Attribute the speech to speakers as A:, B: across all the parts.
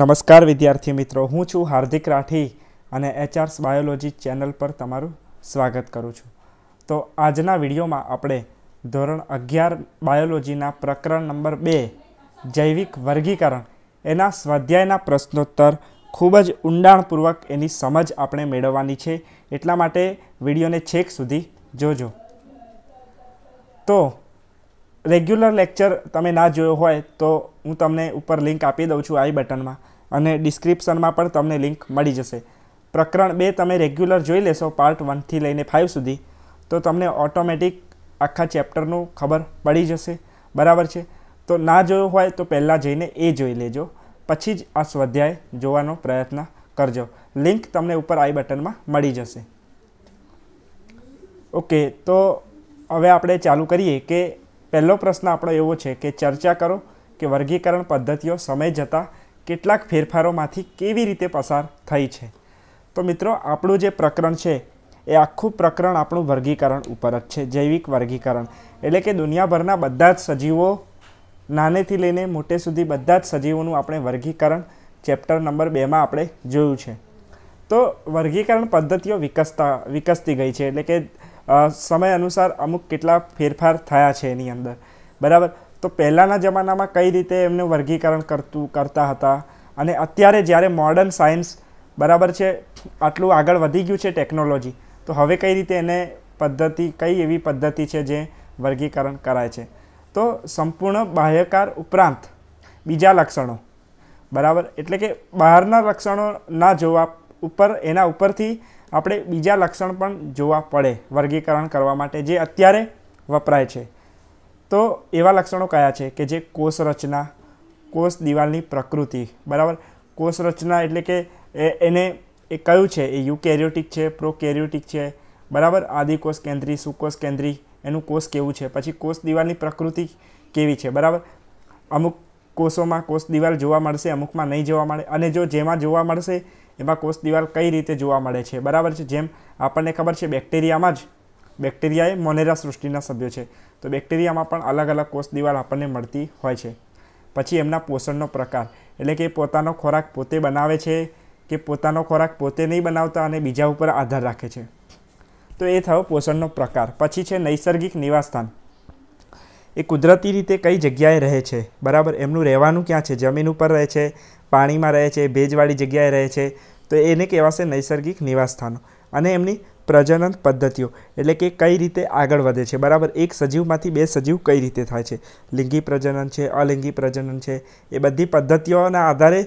A: નમસ્કાર વિદ્યાર્થી મિત્રો હું છું હાર્દિક રાઠી અને એચઆર્સ બાયોલોજી ચેનલ પર તમારું સ્વાગત કરું છું તો આજના વિડીયોમાં આપણે ધોરણ અગિયાર બાયોલોજીના પ્રકરણ નંબર બે જૈવિક વર્ગીકરણ એના સ્વાધ્યાયના પ્રશ્નોત્તર ખૂબ જ ઊંડાણપૂર્વક એની સમજ આપણે મેળવવાની છે એટલા માટે વિડીયોને છેક સુધી જોજો તો રેગ્યુલર લેક્ચર તમે ના જોયો હોય તો હું તમને ઉપર લિંક આપી દઉં છું આઈ બટનમાં અને ડિસ્ક્રિપ્શનમાં પણ તમને લિંક મળી જશે પ્રકરણ બે તમે રેગ્યુલર જોઈ લેશો પાર્ટ વનથી લઈને ફાઇવ સુધી તો તમને ઓટોમેટિક આખા ચેપ્ટરનું ખબર પડી જશે બરાબર છે તો ના જોયો હોય તો પહેલાં જઈને એ જોઈ લેજો પછી જ આ સ્વાધ્યાય જોવાનો પ્રયત્ન કરજો લિંક તમને ઉપર આઈ બટનમાં મળી જશે ઓકે તો હવે આપણે ચાલુ કરીએ કે પહેલો પ્રશ્ન આપણો એવો છે કે ચર્ચા કરો કે વર્ગીકરણ પદ્ધતિઓ સમય જતાં કેટલાક ફેરફારોમાંથી કેવી રીતે પસાર થઈ છે તો મિત્રો આપણું જે પ્રકરણ છે એ આખું પ્રકરણ આપણું વર્ગીકરણ ઉપર જ છે જૈવિક વર્ગીકરણ એટલે કે દુનિયાભરના બધા જ સજીવો નાનેથી લઈને મોટે સુધી બધા જ સજીવોનું આપણે વર્ગીકરણ ચેપ્ટર નંબર બેમાં આપણે જોયું છે તો વર્ગીકરણ પદ્ધતિઓ વિકસતા વિકસતી ગઈ છે એટલે કે સમય અનુસાર અમુક કેટલા ફેરફાર થયા છે એની અંદર બરાબર તો પહેલાંના જમાનામાં કઈ રીતે એમનું વર્ગીકરણ કરતું કરતા હતા અને અત્યારે જ્યારે મોડર્ન સાયન્સ બરાબર છે આટલું આગળ વધી ગયું છે ટેકનોલોજી તો હવે કઈ રીતે એને પદ્ધતિ કઈ એવી પદ્ધતિ છે જે વર્ગીકરણ કરાય છે તો સંપૂર્ણ બાહ્યકાર ઉપરાંત બીજા લક્ષણો બરાબર એટલે કે બહારના લક્ષણો ના જોવા ઉપર એના ઉપરથી આપણે બીજા લક્ષણ પણ જોવા પડે વર્ગીકરણ કરવા માટે જે અત્યારે વપરાય છે તો એવા લક્ષણો કયા છે કે જે કોષ રચના કોષ દિવાલની પ્રકૃતિ બરાબર કોષ રચના એટલે કે એને એ કયું છે એ યુકેરિયોટિક છે પ્રોકેરિયોટિક છે બરાબર આદિકોષ કેન્દ્રી સુકોષ કેન્દ્રી એનું કોષ કેવું છે પછી કોષ દિવાલની પ્રકૃતિ કેવી છે બરાબર અમુક કોષોમાં કોષ દિવાલ જોવા મળશે અમુકમાં નહીં જોવા મળે અને જો જેમાં જોવા મળશે એમાં કોષ દિવાલ કઈ રીતે જોવા મળે છે બરાબર છે જેમ આપણને ખબર છે બેક્ટેરિયામાં જ બેક્ટેરિયા એ મોનેરા સૃષ્ટિના સભ્યો છે તો બેક્ટેરિયામાં પણ અલગ અલગ કોષ દિવાલ આપણને મળતી હોય છે પછી એમના પોષણનો પ્રકાર એટલે કે પોતાનો ખોરાક પોતે બનાવે છે કે પોતાનો ખોરાક પોતે નહીં બનાવતા અને બીજા ઉપર આધાર રાખે છે તો એ થયો પોષણનો પ્રકાર પછી છે નૈસર્ગિક નિવાસસ્થાન એ કુદરતી રીતે કઈ જગ્યાએ રહે છે બરાબર એમનું રહેવાનું ક્યાં છે જમીન ઉપર રહે છે પાણીમાં રહે છે ભેજવાળી જગ્યાએ રહે છે તો એને કહેવાશે નૈસર્ગિક નિવાસસ્થાનો અને એમની પ્રજનન પદ્ધતિઓ એટલે કે કઈ રીતે આગળ વધે છે બરાબર એક સજીવમાંથી બે સજીવ કઈ રીતે થાય છે લિંગી પ્રજનન છે અલિંગી પ્રજનન છે એ બધી પદ્ધતિઓના આધારે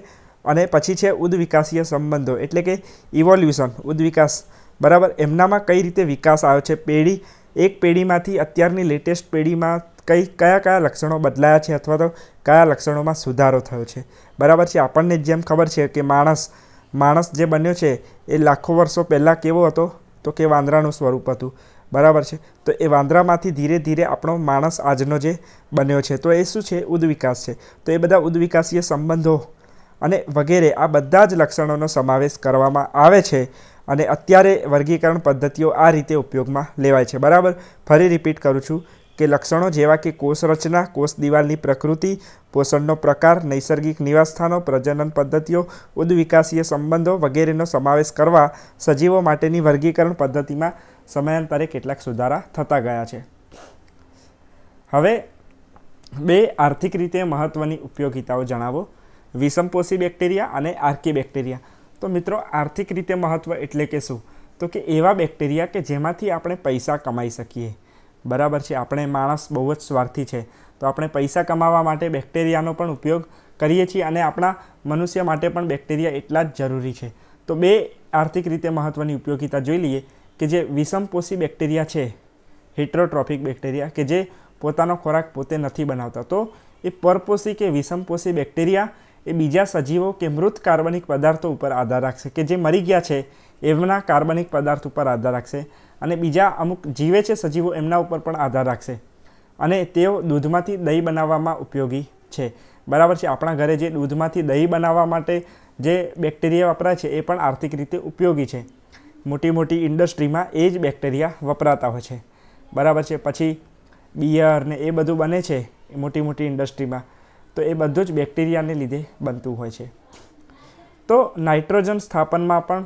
A: અને પછી છે ઉદ્વિકાસીય સંબંધો એટલે કે ઇવોલ્યુશન ઉદ્વિકાસ બરાબર એમનામાં કઈ રીતે વિકાસ આવ્યો છે પેઢી એક પેઢીમાંથી અત્યારની લેટેસ્ટ પેઢીમાં કઈ કયા કયા લક્ષણો બદલાયા છે અથવા તો કયા લક્ષણોમાં સુધારો થયો છે બરાબર છે આપણને જેમ ખબર છે કે માણસ માણસ જે બન્યો છે એ લાખો વર્ષો પહેલાં કેવો હતો તો કે વાંદરાનું સ્વરૂપ હતું બરાબર છે તો એ વાંદરામાંથી ધીરે ધીરે આપણો માણસ આજનો જે બન્યો છે તો એ શું છે ઉદ્વિકાસ છે તો એ બધા ઉદ્વિકાસીય સંબંધો અને વગેરે આ બધા જ લક્ષણોનો સમાવેશ કરવામાં આવે છે અને અત્યારે વર્ગીકરણ પદ્ધતિઓ આ રીતે ઉપયોગમાં લેવાય છે બરાબર ફરી રિપીટ કરું છું કે લક્ષણો જેવા કે કોષ રચના કોષ દિવાલની પ્રકૃતિ પોષણનો પ્રકાર નૈસર્ગિક નિવાસસ્થાનો પ્રજનન પદ્ધતિઓ ઉદ્વિકાસીય સંબંધો વગેરેનો સમાવેશ કરવા સજીવો માટેની વર્ગીકરણ પદ્ધતિમાં સમયાંતરે કેટલાક સુધારા થતા ગયા છે હવે બે આર્થિક રીતે મહત્ત્વની ઉપયોગિતાઓ જણાવો વિષમપોષી બેક્ટેરિયા અને આર્કી બેક્ટેરિયા તો મિત્રો આર્થિક રીતે મહત્ત્વ એટલે કે શું તો કે એવા બેક્ટેરિયા કે જેમાંથી આપણે પૈસા કમાઈ શકીએ બરાબર છે આપણે માણસ બહુ જ સ્વાર્થી છે તો આપણે પૈસા કમાવા માટે બેક્ટેરિયાનો પણ ઉપયોગ કરીએ છીએ અને આપણા મનુષ્ય માટે પણ બેક્ટેરિયા એટલા જ જરૂરી છે તો બે આર્થિક રીતે મહત્ત્વની ઉપયોગિતા જોઈ લઈએ કે જે વિષમપોષી બેક્ટેરિયા છે હિટ્રોટ્રોફિક બેક્ટેરિયા કે જે પોતાનો ખોરાક પોતે નથી બનાવતા તો એ પરપોષી કે વિષમપોષી બેક્ટેરિયા એ બીજા સજીવો કે મૃત કાર્બનિક પદાર્થો ઉપર આધાર રાખશે કે જે મરી ગયા છે એમના કાર્બનિક પદાર્થ ઉપર આધાર રાખશે અને બીજા અમુક જીવે છે સજીવો એમના ઉપર પણ આધાર રાખશે અને તેઓ દૂધમાંથી દહીં બનાવવામાં ઉપયોગી છે બરાબર છે આપણા ઘરે જે દૂધમાંથી દહીં બનાવવા માટે જે બેક્ટેરિયા વપરાય છે એ પણ આર્થિક રીતે ઉપયોગી છે મોટી મોટી ઇન્ડસ્ટ્રીમાં એ જ બેક્ટેરિયા વપરાતા હોય છે બરાબર છે પછી બિયર ને એ બધું બને છે મોટી મોટી ઇન્ડસ્ટ્રીમાં તો એ બધું જ બેક્ટેરિયાને લીધે બનતું હોય છે તો નાઇટ્રોજન સ્થાપનમાં પણ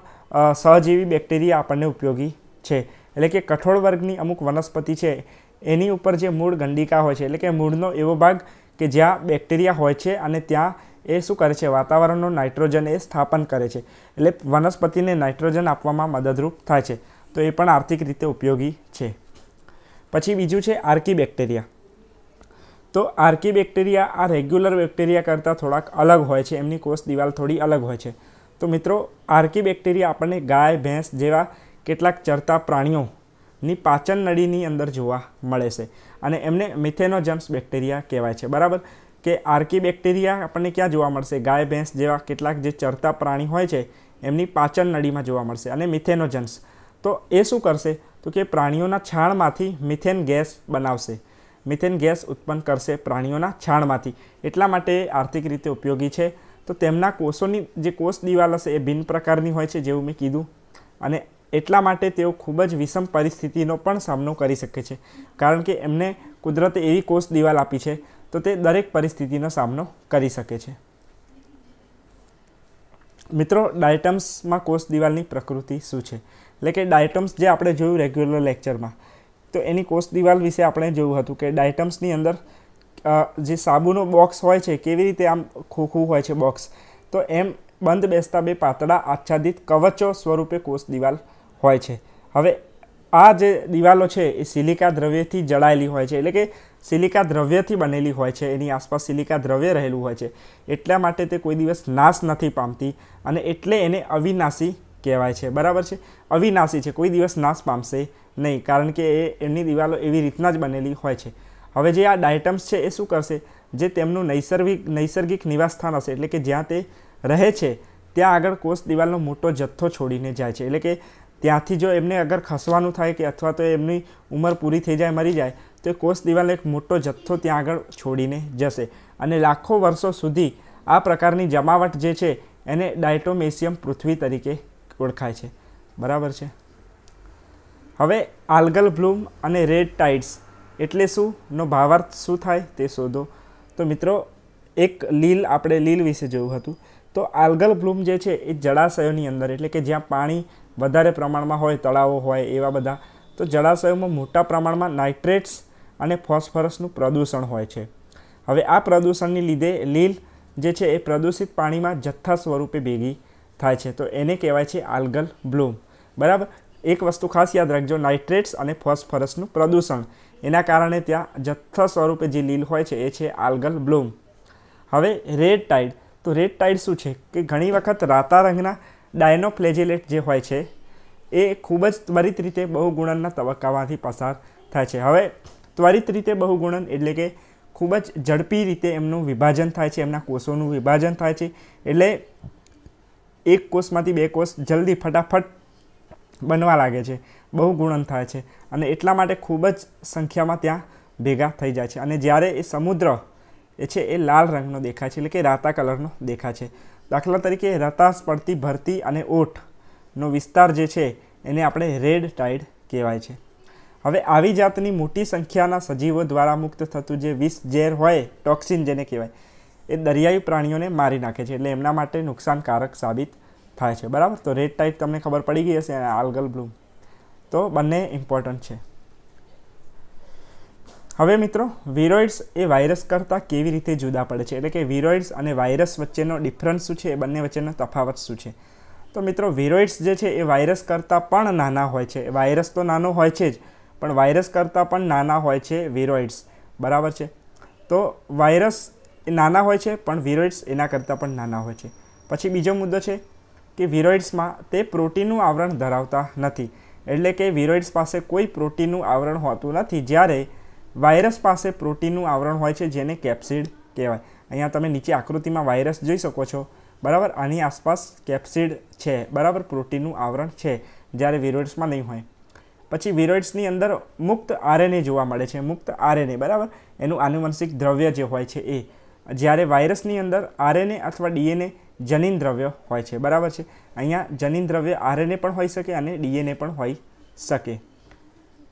A: સહજીવી બેક્ટેરિયા આપણને ઉપયોગી છે એટલે કે કઠોળ વર્ગની અમુક વનસ્પતિ છે એની ઉપર જે મૂળ ગંડિકા હોય છે એટલે કે મૂળનો એવો ભાગ કે જ્યાં બેક્ટેરિયા હોય છે અને ત્યાં એ શું કરે છે વાતાવરણનું નાઇટ્રોજન એ સ્થાપન કરે છે એટલે વનસ્પતિને નાઇટ્રોજન આપવામાં મદદરૂપ થાય છે તો એ પણ આર્થિક રીતે ઉપયોગી છે પછી બીજું છે આર્કી બેક્ટેરિયા તો આર્કી બેક્ટેરિયા આ રેગ્યુલર બેક્ટેરિયા કરતાં થોડાક અલગ હોય છે એમની કોષ દિવાલ થોડી અલગ હોય છે તો મિત્રો આર્કી બેક્ટેરિયા આપણને ગાય ભેંસ જેવા કેટલાક ચરતા પ્રાણીઓની પાચન નળીની અંદર જોવા મળે છે અને એમને મિથેનોજમ્સ બેક્ટેરિયા કહેવાય છે બરાબર કે આર્કી બેક્ટેરિયા આપણને ક્યાં જોવા મળશે ગાય ભેંસ જેવા કેટલાક જે ચરતા પ્રાણી હોય છે એમની પાચન નળીમાં જોવા મળશે અને મિથેનોજન્સ તો એ શું કરશે તો કે પ્રાણીઓના છાણમાંથી મિથેન ગેસ બનાવશે મિથેન ગેસ ઉત્પન્ન કરશે પ્રાણીઓના છાણમાંથી એટલા માટે આર્થિક રીતે ઉપયોગી છે તો તેમના કોષોની જે કોષ દિવાલ હશે એ ભિન્ન પ્રકારની હોય છે જેવું મેં કીધું અને એટલા માટે તેઓ ખૂબ જ વિષમ પરિસ્થિતિનો પણ સામનો કરી શકે છે કારણ કે એમને કુદરતે એવી કોષ દિવાલ આપી છે તો તે દરેક પરિસ્થિતિનો સામનો કરી શકે છે મિત્રો ડાયટમ્સમાં કોષ દિવાલની પ્રકૃતિ શું છે એટલે કે ડાયટમ્સ જે આપણે જોયું રેગ્યુલર લેક્ચરમાં તો એની કોષ દિવાલ વિશે આપણે જોયું હતું કે ડાયટમ્સની અંદર જે સાબુનો બોક્સ હોય છે કેવી રીતે આમ ખોખું હોય છે બોક્સ તો એમ બંધ બેસતા બે પાતળા આચ્છાદિત કવચો સ્વરૂપે કોષ દિવાલ હોય છે હવે આ જે દિવાલો છે એ સિલિકા દ્રવ્યથી જળાયેલી હોય છે એટલે કે સિલિકા દ્રવ્યથી બનેલી હોય છે એની આસપાસ સિલિકા દ્રવ્ય રહેલું હોય છે એટલા માટે તે કોઈ દિવસ નાશ નથી પામતી અને એટલે એને અવિનાશી કહેવાય છે બરાબર છે અવિનાશી છે કોઈ દિવસ નાશ પામશે નહીં કારણ કે એ એમની દિવાલો એવી રીતના જ બનેલી હોય છે હવે જે આ ડાયટમ્સ છે એ શું કરશે જે તેમનું નૈસર્ગિક નૈસર્ગિક નિવાસસ્થાન હશે એટલે કે જ્યાં તે રહે છે ત્યાં આગળ કોષ દિવાલનો મોટો જથ્થો છોડીને જાય છે એટલે કે ત્યાંથી જો એમને અગર ખસવાનું થાય કે અથવા તો એમની ઉંમર પૂરી થઈ જાય મરી જાય તો કોષ દિવાલ એક મોટો જથ્થો ત્યાં આગળ છોડીને જશે અને લાખો વર્ષો સુધી આ પ્રકારની જમાવટ જે છે એને ડાયટોમેશિયમ પૃથ્વી તરીકે ઓળખાય છે બરાબર છે હવે આલ્ગલ બ્લૂમ અને રેડ ટાઇડ્સ એટલે શું નો ભાવાર્થ શું થાય તે શોધો તો મિત્રો એક લીલ આપણે લીલ વિશે જોયું હતું તો આલ્ગલ બ્લૂમ જે છે એ જળાશયોની અંદર એટલે કે જ્યાં પાણી વધારે પ્રમાણમાં હોય તળાવો હોય એવા બધા તો જળાશયોમાં મોટા પ્રમાણમાં નાઇટ્રેટ્સ અને ફોસ્ફરસનું પ્રદૂષણ હોય છે હવે આ પ્રદૂષણની લીધે લીલ જે છે એ પ્રદૂષિત પાણીમાં જથ્થા સ્વરૂપે ભેગી થાય છે તો એને કહેવાય છે આલ્ગલ બ્લૂમ બરાબર એક વસ્તુ ખાસ યાદ રાખજો નાઇટ્રેટ્સ અને ફોસ્ફરસનું પ્રદૂષણ એના કારણે ત્યાં જથ્થા સ્વરૂપે જે લીલ હોય છે એ છે આલ્ગલ બ્લૂમ હવે રેડ ટાઇડ તો રેડ ટાઇડ શું છે કે ઘણી વખત રાતા રંગના ડાયનોફ્લેજિલેટ જે હોય છે એ ખૂબ જ ત્વરિત રીતે બહુગુણનના તબક્કામાંથી પસાર થાય છે હવે ત્વરિત રીતે બહુગુણન એટલે કે ખૂબ જ ઝડપી રીતે એમનું વિભાજન થાય છે એમના કોષોનું વિભાજન થાય છે એટલે એક કોષમાંથી બે કોષ જલ્દી ફટાફટ બનવા લાગે છે બહુ ગુણન થાય છે અને એટલા માટે ખૂબ જ સંખ્યામાં ત્યાં ભેગા થઈ જાય છે અને જ્યારે એ સમુદ્ર એ છે એ લાલ રંગનો દેખાય છે એટલે કે રાતા કલરનો દેખાય છે દાખલા તરીકે રતાશ પડતી ભરતી અને ઓઠનો વિસ્તાર જે છે એને આપણે રેડ ટાઇડ કહેવાય છે હવે આવી જાતની મોટી સંખ્યાના સજીવો દ્વારા મુક્ત થતું જે વિષ ઝેર હોય ટોક્સિન જેને કહેવાય એ દરિયાઈ પ્રાણીઓને મારી નાખે છે એટલે એમના માટે નુકસાનકારક સાબિત થાય છે બરાબર તો રેડ ટાઇપ તમને ખબર પડી ગઈ હશે અને આલ્ગલ બ્લૂમ તો બંને ઇમ્પોર્ટન્ટ છે હવે મિત્રો વિરોઇડ્સ એ વાયરસ કરતાં કેવી રીતે જુદા પડે છે એટલે કે વિરોઇડ્સ અને વાયરસ વચ્ચેનો ડિફરન્સ શું છે એ બંને વચ્ચેનો તફાવત શું છે તો મિત્રો વિરોઇડ્સ જે છે એ વાયરસ કરતાં પણ નાના હોય છે વાયરસ તો નાનો હોય છે જ પણ વાયરસ કરતાં પણ નાના હોય છે વિરોઇડ્સ બરાબર છે તો વાયરસ એ નાના હોય છે પણ વિરોઇડ્સ એના કરતાં પણ નાના હોય છે પછી બીજો મુદ્દો છે કે વિરોઇડ્સમાં તે પ્રોટીનનું આવરણ ધરાવતા નથી એટલે કે વિરોઇડ્સ પાસે કોઈ પ્રોટીનનું આવરણ હોતું નથી જ્યારે વાયરસ પાસે પ્રોટીનનું આવરણ હોય છે જેને કેપ્સિડ કહેવાય અહીંયા તમે નીચે આકૃતિમાં વાયરસ જોઈ શકો છો બરાબર આની આસપાસ કેપ્સિડ છે બરાબર પ્રોટીનનું આવરણ છે જ્યારે વિરોઇડ્સમાં નહીં હોય પછી વિરોઇડ્સની અંદર મુક્ત આરએનએ જોવા મળે છે મુક્ત આરએનએ બરાબર એનું આનુવંશિક દ્રવ્ય જે હોય છે એ જ્યારે વાયરસની અંદર આરએનએ અથવા ડીએનએ જનીન દ્રવ્ય હોય છે બરાબર છે અહીંયા જનીન દ્રવ્ય આરએનએ પણ હોઈ શકે અને ડીએનએ પણ હોઈ શકે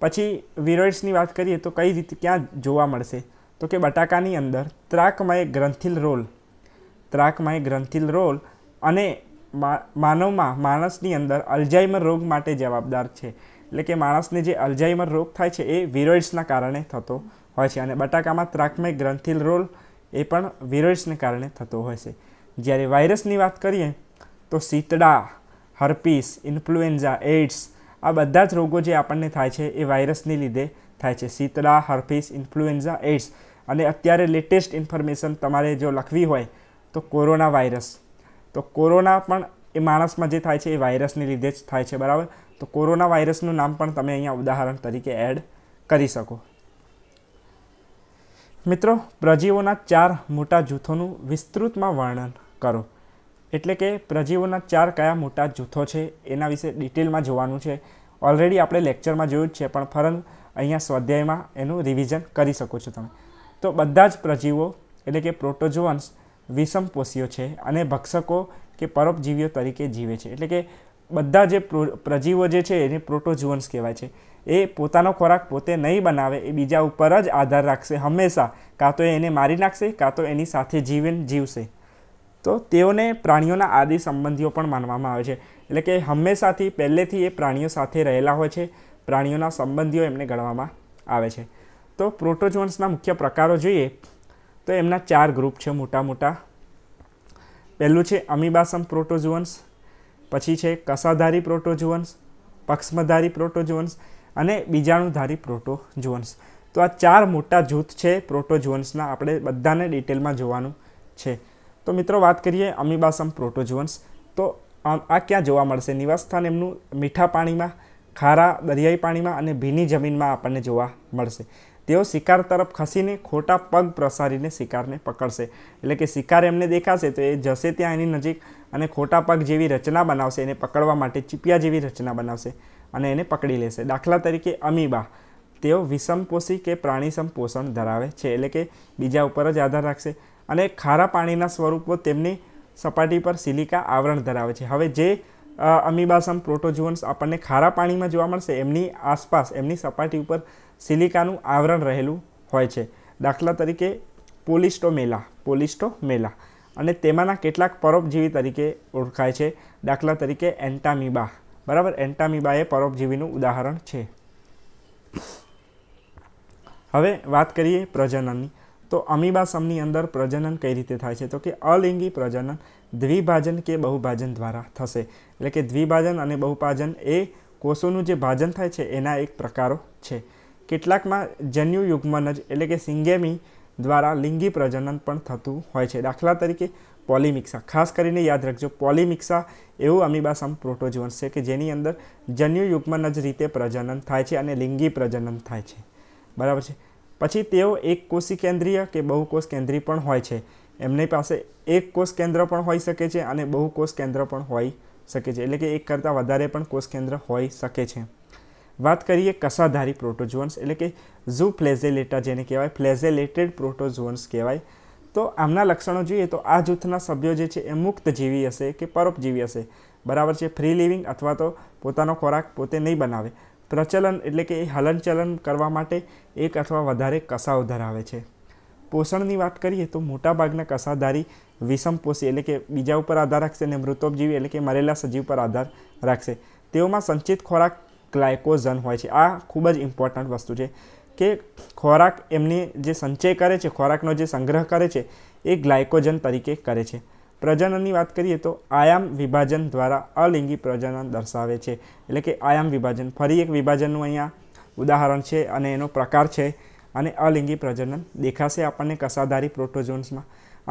A: પછી વિરોઇડ્સની વાત કરીએ તો કઈ રીતે ક્યાં જોવા મળશે તો કે બટાકાની અંદર ત્રાકમય ગ્રંથિલ રોલ ત્રાકમય ગ્રંથિલ રોલ અને માનવમાં માણસની અંદર અલ્ઝાઇમર રોગ માટે જવાબદાર છે એટલે કે માણસને જે અલ્ઝાઇમર રોગ થાય છે એ વિરોઇડ્સના કારણે થતો હોય છે અને બટાકામાં ત્રાકમય ગ્રંથિલ રોલ એ પણ વિરોઇડ્સને કારણે થતો હોય છે જ્યારે વાયરસની વાત કરીએ તો શીતળા હર્પીસ ઇન્ફ્લુએન્ઝા એડ્સ આ બધા જ રોગો જે આપણને થાય છે એ વાયરસને લીધે થાય છે શીતળા હર્પીસ ઇન્ફ્લુએન્ઝા એડ્સ અને અત્યારે લેટેસ્ટ ઇન્ફોર્મેશન તમારે જો લખવી હોય તો કોરોના વાયરસ તો કોરોના પણ એ માણસમાં જે થાય છે એ વાયરસને લીધે જ થાય છે બરાબર તો કોરોના વાયરસનું નામ પણ તમે અહીંયા ઉદાહરણ તરીકે એડ કરી શકો મિત્રો પ્રજીવોના ચાર મોટા જૂથોનું વિસ્તૃતમાં વર્ણન કરો એટલે કે પ્રજીવોના ચાર કયા મોટા જૂથો છે એના વિશે ડિટેલમાં જોવાનું છે ઓલરેડી આપણે લેક્ચરમાં જોયું જ છે પણ ફરન અહીંયા સ્વાધ્યાયમાં એનું રિવિઝન કરી શકો છો તમે તો બધા જ પ્રજીવો એટલે કે પ્રોટોજોઅન્સ વિષમપોષીઓ છે અને ભક્ષકો કે પરોપજીવીઓ તરીકે જીવે છે એટલે કે બધા જે પ્રજીવો જે છે એને પ્રોટોજુઅન્સ કહેવાય છે એ પોતાનો ખોરાક પોતે નહીં બનાવે એ બીજા ઉપર જ આધાર રાખશે હંમેશા કાં તો એને મારી નાખશે કાં તો એની સાથે જીવન જીવશે તો તેઓને પ્રાણીઓના આદિ સંબંધીઓ પણ માનવામાં આવે છે એટલે કે હંમેશાથી પહેલેથી એ પ્રાણીઓ સાથે રહેલા હોય છે પ્રાણીઓના સંબંધીઓ એમને ગણવામાં આવે છે તો પ્રોટોજોન્સના મુખ્ય પ્રકારો જોઈએ તો એમના ચાર ગ્રુપ છે મોટા મોટા પહેલું છે અમીબાસમ પ્રોટોઝોન્સ પછી છે કસાધારી પ્રોટોઝોન્સ પક્ષમધારી પ્રોટોઝોન્સ અને બીજાણુધારી પ્રોટોઝોન્સ તો આ ચાર મોટા જૂથ છે પ્રોટોઝોન્સના આપણે બધાને ડિટેલમાં જોવાનું છે તો મિત્રો વાત કરીએ અમીબાસમ પ્રોટોજુઅન્સ તો આ ક્યાં જોવા મળશે નિવાસસ્થાન એમનું મીઠા પાણીમાં ખારા દરિયાઈ પાણીમાં અને ભીની જમીનમાં આપણને જોવા મળશે તેઓ શિકાર તરફ ખસીને ખોટા પગ પ્રસારીને શિકારને પકડશે એટલે કે શિકાર એમને દેખાશે તો એ જશે ત્યાં એની નજીક અને ખોટા પગ જેવી રચના બનાવશે એને પકડવા માટે ચીપિયા જેવી રચના બનાવશે અને એને પકડી લેશે દાખલા તરીકે અમીબા તેઓ વિષમપોષી કે પ્રાણીસમ પોષણ ધરાવે છે એટલે કે બીજા ઉપર જ આધાર રાખશે અને ખારા પાણીના સ્વરૂપો તેમની સપાટી પર સિલિકા આવરણ ધરાવે છે હવે જે અમીબાસમ પ્રોટોજુઅન્સ આપણને ખારા પાણીમાં જોવા મળશે એમની આસપાસ એમની સપાટી ઉપર સિલિકાનું આવરણ રહેલું હોય છે દાખલા તરીકે પોલિસ્ટોમેલા પોલિસ્ટોમેલા અને તેમાંના કેટલાક પરોપજીવી તરીકે ઓળખાય છે દાખલા તરીકે એન્ટામીબા બરાબર એન્ટામીબા એ પરોપજીવીનું ઉદાહરણ છે હવે વાત કરીએ પ્રજનનની તો અમીબા અંદર પ્રજનન કઈ રીતે થાય છે તો કે અલિંગી પ્રજનન દ્વિભાજન કે બહુભાજન દ્વારા થશે એટલે કે દ્વિભાજન અને બહુભાજન એ કોષોનું જે ભાજન થાય છે એના એક પ્રકારો છે કેટલાકમાં જન્યુ યુગ્મન જ એટલે કે સિંગેમી દ્વારા લિંગી પ્રજનન પણ થતું હોય છે દાખલા તરીકે પોલિમિક્સા ખાસ કરીને યાદ રાખજો પોલિમિક્સા એવું અમીબાસમ પ્રોટોજોન્સ છે કે જેની અંદર જન્યુ યુગ્મન જ રીતે પ્રજનન થાય છે અને લિંગી પ્રજનન થાય છે બરાબર છે પછી તેઓ એક કોષી કેન્દ્રીય કે બહુકોષ કેન્દ્રી પણ હોય છે એમની પાસે એક કોષ કેન્દ્ર પણ હોઈ શકે છે અને બહુ બહુકોષ કેન્દ્ર પણ હોઈ શકે છે એટલે કે એક કરતાં વધારે પણ કોષ કેન્દ્ર હોઈ શકે છે વાત કરીએ કસાધારી પ્રોટોઝોન્સ એટલે કે ઝૂ ફ્લેઝેલેટા જેને કહેવાય ફ્લેઝેલેટેડ પ્રોટોઝોન્સ કહેવાય તો આમના લક્ષણો જોઈએ તો આ જૂથના સભ્યો જે છે એ મુક્તજીવી હશે કે પરોપજીવી હશે બરાબર છે ફ્રી લિવિંગ અથવા તો પોતાનો ખોરાક પોતે નહીં બનાવે પ્રચલન એટલે કે એ હલનચલન કરવા માટે એક અથવા વધારે કસાવ ધરાવે છે પોષણની વાત કરીએ તો મોટાભાગના કસાધારી વિષમપોષી એટલે કે બીજા ઉપર આધાર રાખશે અને મૃતોપજીવી એટલે કે મરેલા સજીવ પર આધાર રાખશે તેઓમાં સંચિત ખોરાક ગ્લાયકોઝન હોય છે આ ખૂબ જ ઇમ્પોર્ટન્ટ વસ્તુ છે કે ખોરાક એમની જે સંચય કરે છે ખોરાકનો જે સંગ્રહ કરે છે એ ગ્લાયકોજન તરીકે કરે છે પ્રજનનની વાત કરીએ તો આયામ વિભાજન દ્વારા અલિંગી પ્રજનન દર્શાવે છે એટલે કે આયામ વિભાજન ફરી એક વિભાજનનું અહીંયા ઉદાહરણ છે અને એનો પ્રકાર છે અને અલિંગી પ્રજનન દેખાશે આપણને કસાધારી પ્રોટોઝોન્સમાં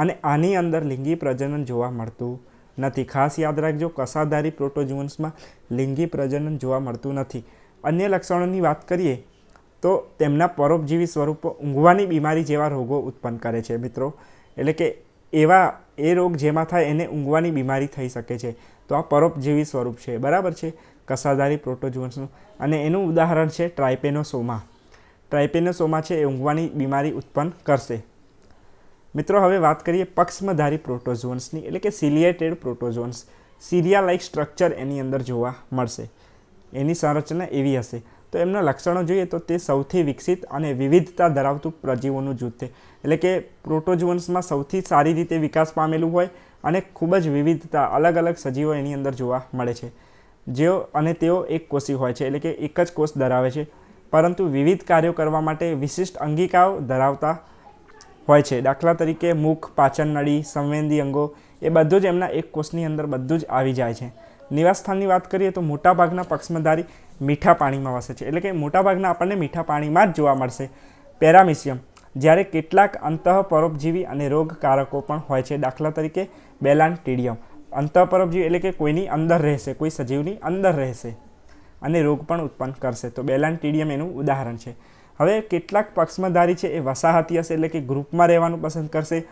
A: અને આની અંદર લિંગી પ્રજનન જોવા મળતું નથી ખાસ યાદ રાખજો કસાધારી પ્રોટોઝોન્સમાં લિંગી પ્રજનન જોવા મળતું નથી અન્ય લક્ષણોની વાત કરીએ તો તેમના પરોપજીવી સ્વરૂપો ઊંઘવાની બીમારી જેવા રોગો ઉત્પન્ન કરે છે મિત્રો એટલે કે એવા એ રોગ જેમાં થાય એને ઊંઘવાની બીમારી થઈ શકે છે તો આ પરોપજીવી સ્વરૂપ છે બરાબર છે કસાધારી પ્રોટોજુઅન્સનું અને એનું ઉદાહરણ છે ટ્રાઇપેનોસોમા ટ્રાઇપેનોસોમા છે એ ઊંઘવાની બીમારી ઉત્પન્ન કરશે મિત્રો હવે વાત કરીએ પક્ષમધારી પ્રોટોઝોન્સની એટલે કે ciliated protozoans cilia like structure એની અંદર જોવા મળશે એની સંરચના એવી હશે તો એમના લક્ષણો જોઈએ તો તે સૌથી વિકસિત અને વિવિધતા ધરાવતું પ્રજીવોનું જૂથ છે એટલે કે પ્રોટોજુઅન્સમાં સૌથી સારી રીતે વિકાસ પામેલું હોય અને ખૂબ જ વિવિધતા અલગ અલગ સજીવો એની અંદર જોવા મળે છે જેઓ અને તેઓ એક કોષી હોય છે એટલે કે એક જ કોષ ધરાવે છે પરંતુ વિવિધ કાર્યો કરવા માટે વિશિષ્ટ અંગિકાઓ ધરાવતા હોય છે દાખલા તરીકે મુખ પાચન નળી સંવેદી અંગો એ બધું જ એમના એક કોષની અંદર બધું જ આવી જાય છે નિવાસસ્થાનની વાત કરીએ તો મોટાભાગના પક્ષમધારી મીઠા પાણીમાં વસે છે એટલે કે મોટાભાગના આપણને મીઠા પાણીમાં જ જોવા મળશે પેરામિશિયમ જ્યારે કેટલાક અંતઃપરોપજીવી અને રોગકારકો પણ હોય છે દાખલા તરીકે બેલાન્ટીડિયમ અંતઃપરોપજીવી એટલે કે કોઈની અંદર રહેશે કોઈ સજીવની અંદર રહેશે અને રોગ પણ ઉત્પન્ન કરશે તો ટીડિયમ એનું ઉદાહરણ છે હવે કેટલાક પક્ષમધારી છે એ વસાહતી હશે એટલે કે ગ્રુપમાં રહેવાનું પસંદ કરશે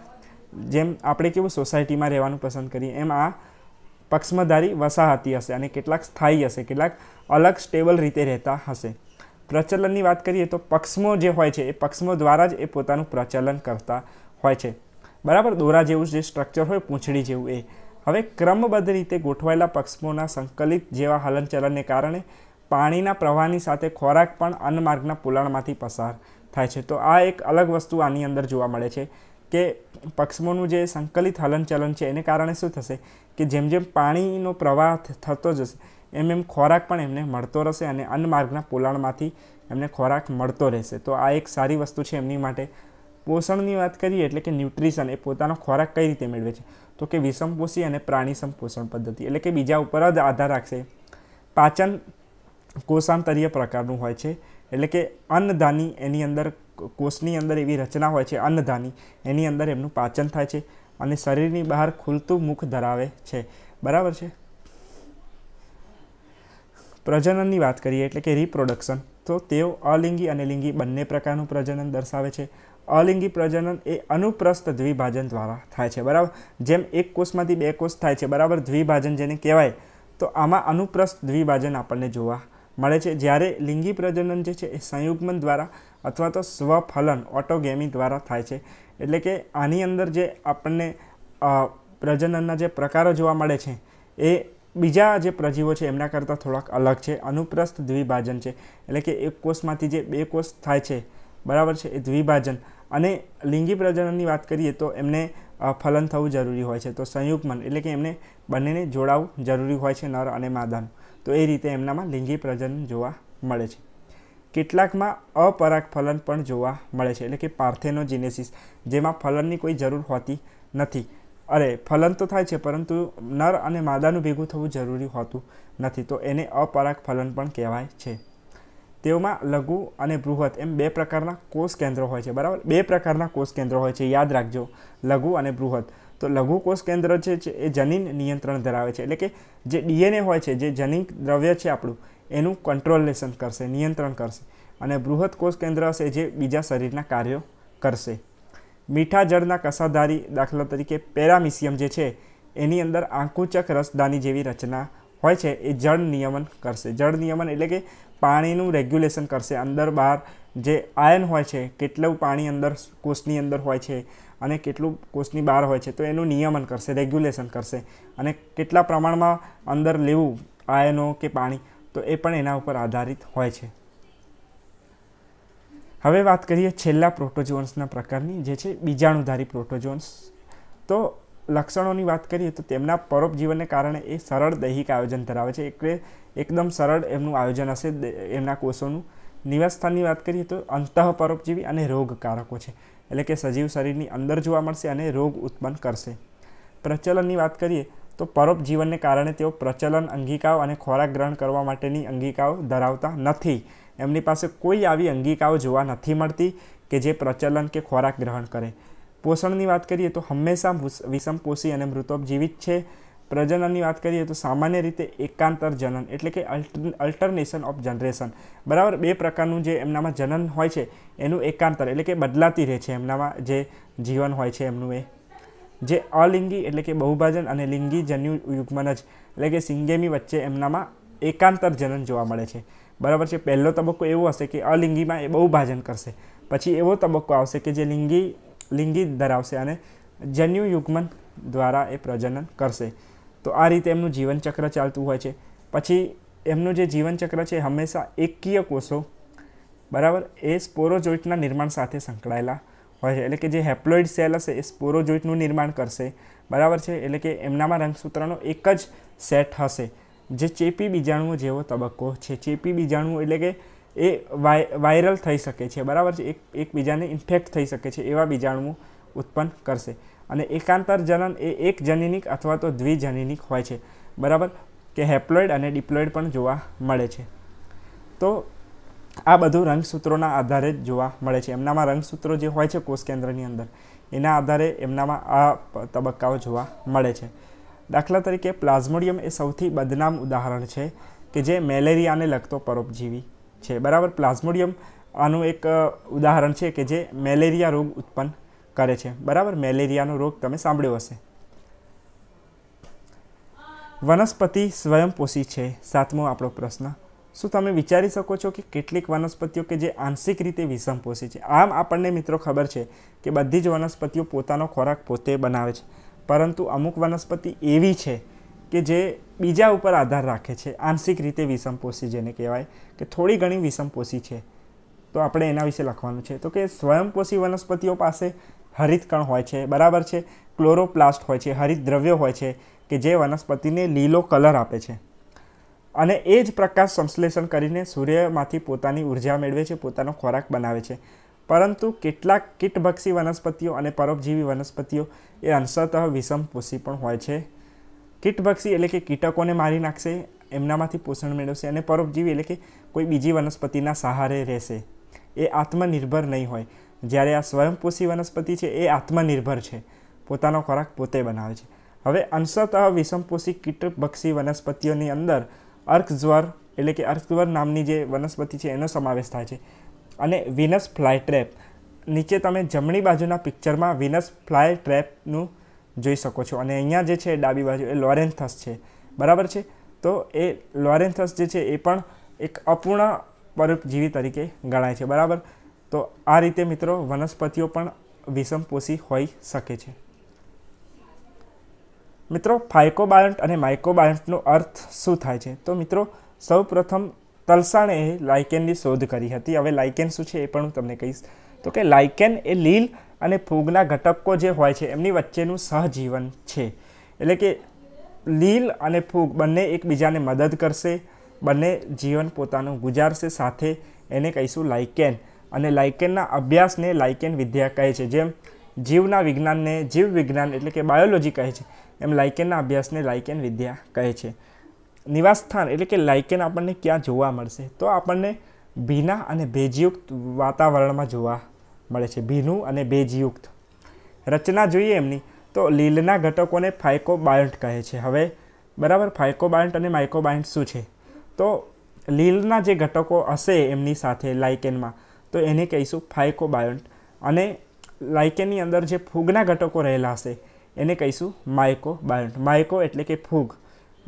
A: જેમ આપણે કેવું સોસાયટીમાં રહેવાનું પસંદ કરીએ એમ આ પક્ષમધારી વસાહતી હશે અને કેટલાક સ્થાયી હશે કેટલાક અલગ સ્ટેબલ રીતે રહેતા હશે પ્રચલનની વાત કરીએ તો પક્ષમો જે હોય છે એ પક્ષમો દ્વારા જ એ પોતાનું પ્રચલન કરતા હોય છે બરાબર દોરા જેવું જે સ્ટ્રક્ચર હોય પૂંછડી જેવું એ હવે ક્રમબદ્ધ રીતે ગોઠવાયેલા પક્ષમોના સંકલિત જેવા હલનચલનને કારણે પાણીના પ્રવાહની સાથે ખોરાક પણ અન્નમાર્ગના પોલાણમાંથી પસાર થાય છે તો આ એક અલગ વસ્તુ આની અંદર જોવા મળે છે કે પક્ષમોનું જે સંકલિત હલનચલન છે એને કારણે શું થશે કે જેમ જેમ પાણીનો પ્રવાહ થતો જશે એમ એમ ખોરાક પણ એમને મળતો રહેશે અને અન્નમાર્ગના પોલાણમાંથી એમને ખોરાક મળતો રહેશે તો આ એક સારી વસ્તુ છે એમની માટે પોષણની વાત કરીએ એટલે કે ન્યુટ્રિશન એ પોતાનો ખોરાક કઈ રીતે મેળવે છે તો કે વિષમપોષી અને પ્રાણી સંપોષણ પદ્ધતિ એટલે કે બીજા ઉપર જ આધાર રાખશે પાચન કોષાંતરીય પ્રકારનું હોય છે એટલે કે અન્નધાની એની અંદર કોષની અંદર એવી રચના હોય છે અન્નધાની એની અંદર એમનું પાચન થાય છે અને શરીરની બહાર ખુલતું મુખ ધરાવે છે બરાબર છે પ્રજનનની વાત કરીએ એટલે કે રિપ્રોડક્શન તો તેઓ અલિંગી અને લિંગી બંને પ્રકારનું પ્રજનન દર્શાવે છે અલિંગી પ્રજનન એ અનુપ્રસ્થ દ્વિભાજન દ્વારા થાય છે બરાબર જેમ એક કોષમાંથી બે કોષ થાય છે બરાબર દ્વિભાજન જેને કહેવાય તો આમાં અનુપ્રસ્થ દ્વિભાજન આપણને જોવા મળે છે જ્યારે લિંગી પ્રજનન જે છે એ સંયુગ્મન દ્વારા અથવા તો સ્વફલન ઓટોગેમી દ્વારા થાય છે એટલે કે આની અંદર જે આપણને પ્રજનનના જે પ્રકારો જોવા મળે છે એ બીજા જે પ્રજીવો છે એમના કરતાં થોડાક અલગ છે અનુપ્રસ્થ દ્વિભાજન છે એટલે કે એક કોષમાંથી જે બે કોષ થાય છે બરાબર છે એ દ્વિભાજન અને લિંગી પ્રજનનની વાત કરીએ તો એમને ફલન થવું જરૂરી હોય છે તો સંયુગમન એટલે કે એમને બંનેને જોડાવું જરૂરી હોય છે નર અને માદાનું તો એ રીતે એમનામાં લિંગી પ્રજનન જોવા મળે છે કેટલાકમાં અપરાગ ફલન પણ જોવા મળે છે એટલે કે પાર્થેનોજીનેસિસ જેમાં ફલનની કોઈ જરૂર હોતી નથી અરે ફલન તો થાય છે પરંતુ નર અને માદાનું ભેગું થવું જરૂરી હોતું નથી તો એને અપરાગ ફલન પણ કહેવાય છે તેઓમાં લઘુ અને બૃહદ એમ બે પ્રકારના કોષ કેન્દ્રો હોય છે બરાબર બે પ્રકારના કોષ કેન્દ્રો હોય છે યાદ રાખજો લઘુ અને બૃહદ તો લઘુ કોષ કેન્દ્ર જે છે એ જનીન નિયંત્રણ ધરાવે છે એટલે કે જે ડીએનએ હોય છે જે જનીન દ્રવ્ય છે આપણું એનું કંટ્રોલેશન કરશે નિયંત્રણ કરશે અને બૃહદ કોષ કેન્દ્ર હશે જે બીજા શરીરના કાર્યો કરશે મીઠા જળના કસાધારી દાખલા તરીકે પેરામિસિયમ જે છે એની અંદર આંકુચક રસદાની જેવી રચના હોય છે એ જળ નિયમન કરશે જળ નિયમન એટલે કે પાણીનું રેગ્યુલેશન કરશે અંદર બહાર જે આયન હોય છે કેટલું પાણી અંદર કોષની અંદર હોય છે અને કેટલું કોષની બહાર હોય છે તો એનું નિયમન કરશે રેગ્યુલેશન કરશે અને કેટલા પ્રમાણમાં અંદર લેવું આયનો કે પાણી તો એ પણ એના ઉપર આધારિત હોય છે હવે વાત કરીએ છેલ્લા પ્રોટોજોન્સના પ્રકારની જે છે બીજાણુધારી પ્રોટોજોન્સ તો લક્ષણોની વાત કરીએ તો તેમના પરોપજીવનને કારણે એ સરળ દૈહિક આયોજન ધરાવે છે એટલે એકદમ સરળ એમનું આયોજન હશે એમના કોષોનું નિવાસસ્થાનની વાત કરીએ તો અંતઃ પરોપજીવી અને રોગકારકો છે એટલે કે સજીવ શરીરની અંદર જોવા મળશે અને રોગ ઉત્પન્ન કરશે પ્રચલનની વાત કરીએ તો પરોપજીવનને કારણે તેઓ પ્રચલન અંગિકાઓ અને ખોરાક ગ્રહણ કરવા માટેની અંગિકાઓ ધરાવતા નથી એમની પાસે કોઈ આવી અંગિકાઓ જોવા નથી મળતી કે જે પ્રચલન કે ખોરાક ગ્રહણ કરે પોષણની વાત કરીએ તો હંમેશા વિષમપોષી અને મૃતોપજીવી છે પ્રજનનની વાત કરીએ તો સામાન્ય રીતે એકાંતર જનન એટલે કે અલ્ટરનેશન ઓફ જનરેશન બરાબર બે પ્રકારનું જે એમનામાં જનન હોય છે એનું એકાંતર એટલે કે બદલાતી રહે છે એમનામાં જે જીવન હોય છે એમનું એ જે અલિંગી એટલે કે બહુભાજન અને લિંગી જન્યુ યુગ્મન જ એટલે કે સિંગેમી વચ્ચે એમનામાં એકાંતર જનન જોવા મળે છે બરાબર છે પહેલો તબક્કો એવો હશે કે અલિંગીમાં એ બહુભાજન કરશે પછી એવો તબક્કો આવશે કે જે લિંગી લિંગી ધરાવશે અને જન્યુ યુગ્મન દ્વારા એ પ્રજનન કરશે તો આ રીતે એમનું જીવનચક્ર ચાલતું હોય છે પછી એમનું જે જીવનચક્ર છે હંમેશા એકકીય કોષો બરાબર એ સ્પોરોજોઇટના નિર્માણ સાથે સંકળાયેલા હોય છે એટલે કે જે હેપ્લોઇડ સેલ હશે એ સ્પોરોજોઇટનું નિર્માણ કરશે બરાબર છે એટલે કે એમનામાં રંગસૂત્રનો એક જ સેટ હશે જે ચેપી બીજાણુઓ જેવો તબક્કો છે ચેપી બીજાણુઓ એટલે કે એ વાય વાયરલ થઈ શકે છે બરાબર છે એક એકબીજાને ઇન્ફેક્ટ થઈ શકે છે એવા બીજાણુઓ ઉત્પન્ન કરશે અને એકાંતર જનન એ એક જનીનિક અથવા તો દ્વિજનીનિક હોય છે બરાબર કે હેપ્લોઇડ અને ડિપ્લોઇડ પણ જોવા મળે છે તો આ બધું રંગસૂત્રોના આધારે જ જોવા મળે છે એમનામાં રંગસૂત્રો જે હોય છે કોષ કેન્દ્રની અંદર એના આધારે એમનામાં આ તબક્કાઓ જોવા મળે છે દાખલા તરીકે પ્લાઝ્મોડિયમ એ સૌથી બદનામ ઉદાહરણ છે કે જે મેલેરિયાને લગતો પરોપજીવી છે બરાબર પ્લાઝ્મોડિયમ આનું એક ઉદાહરણ છે કે જે મેલેરિયા રોગ ઉત્પન્ન કરે છે બરાબર મેલેરિયાનો રોગ તમે સાંભળ્યો હશે વનસ્પતિ સ્વયંપોષી છે સાતમો આપણો પ્રશ્ન શું તમે વિચારી શકો છો કે કેટલીક વનસ્પતિઓ કે જે આંશિક રીતે વિષમપોષી છે આમ આપણને મિત્રો ખબર છે કે બધી જ વનસ્પતિઓ પોતાનો ખોરાક પોતે બનાવે છે પરંતુ અમુક વનસ્પતિ એવી છે કે જે બીજા ઉપર આધાર રાખે છે આંશિક રીતે વિષમપોષી જેને કહેવાય કે થોડી ઘણી વિષમપોષી છે તો આપણે એના વિશે લખવાનું છે તો કે સ્વયંપોષી વનસ્પતિઓ પાસે હરિતકણ હોય છે બરાબર છે ક્લોરોપ્લાસ્ટ હોય છે હરિત દ્રવ્ય હોય છે કે જે વનસ્પતિને લીલો કલર આપે છે અને એ જ પ્રકાશ સંશ્લેષણ કરીને સૂર્યમાંથી પોતાની ઉર્જા મેળવે છે પોતાનો ખોરાક બનાવે છે પરંતુ કેટલાક કીટભક્ષી વનસ્પતિઓ અને પરોપજીવી વનસ્પતિઓ એ અંશતઃ વિષમપોષી પણ હોય છે કીટભક્ષી એટલે કે કીટકોને મારી નાખશે એમનામાંથી પોષણ મેળવશે અને પરોપજીવી એટલે કે કોઈ બીજી વનસ્પતિના સહારે રહેશે એ આત્મનિર્ભર નહીં હોય જ્યારે આ સ્વયંપોષી વનસ્પતિ છે એ આત્મનિર્ભર છે પોતાનો ખોરાક પોતે બનાવે છે હવે અંશતઃ વિષમપોષી કીટભક્ષી વનસ્પતિઓની અંદર અર્કજ્વર એટલે કે અર્કજ્વર નામની જે વનસ્પતિ છે એનો સમાવેશ થાય છે અને વિનસ ફ્લાય ટ્રેપ નીચે તમે જમણી બાજુના પિક્ચરમાં વિનસ ફ્લાય ટ્રેપનું જોઈ શકો છો અને અહીંયા જે છે ડાબી બાજુ એ લોરેન્થસ છે બરાબર છે તો એ લોરેન્થસ જે છે એ પણ એક અપૂર્ણ પરોપજીવી તરીકે ગણાય છે બરાબર તો આ રીતે મિત્રો વનસ્પતિઓ પણ વિષમપોષી હોઈ શકે છે મિત્રો ફાઇકોબાયન્ટ અને માઇકોબાયન્ટનો અર્થ શું થાય છે તો મિત્રો સૌપ્રથમ તલસાણે લાઇકેનની શોધ કરી હતી હવે લાઇકેન શું છે એ પણ હું તમને કહીશ તો કે લાઇકેન એ લીલ અને ફૂગના ઘટકો જે હોય છે એમની વચ્ચેનું સહજીવન છે એટલે કે લીલ અને ફૂગ બંને એકબીજાને મદદ કરશે બંને જીવન પોતાનું ગુજારશે સાથે એને કહીશું લાઇકેન અને લાઇકેનના અભ્યાસને લાઇકેન વિદ્યા કહે છે જેમ જીવના વિજ્ઞાનને જીવ વિજ્ઞાન એટલે કે બાયોલોજી કહે છે એમ લાઇકેનના અભ્યાસને લાયકેન વિદ્યા કહે છે નિવાસસ્થાન એટલે કે લાઇકેન આપણને ક્યાં જોવા મળશે તો આપણને ભીના અને ભેજયુક્ત વાતાવરણમાં જોવા મળે છે ભીનું અને ભેજયુક્ત રચના જોઈએ એમની તો લીલના ઘટકોને ફાઇકોબાયોન્ટ કહે છે હવે બરાબર ફાઇકોબાયોન્ટ અને માઇકોબાયોન્ટ શું છે તો લીલના જે ઘટકો હશે એમની સાથે લાઇકેનમાં તો એને કહીશું ફાઇકોબાયોન્ટ અને લાઇકેનની અંદર જે ફૂગના ઘટકો રહેલા હશે એને કહીશું માયકો બાયોન્ટ માયકો એટલે કે ફૂગ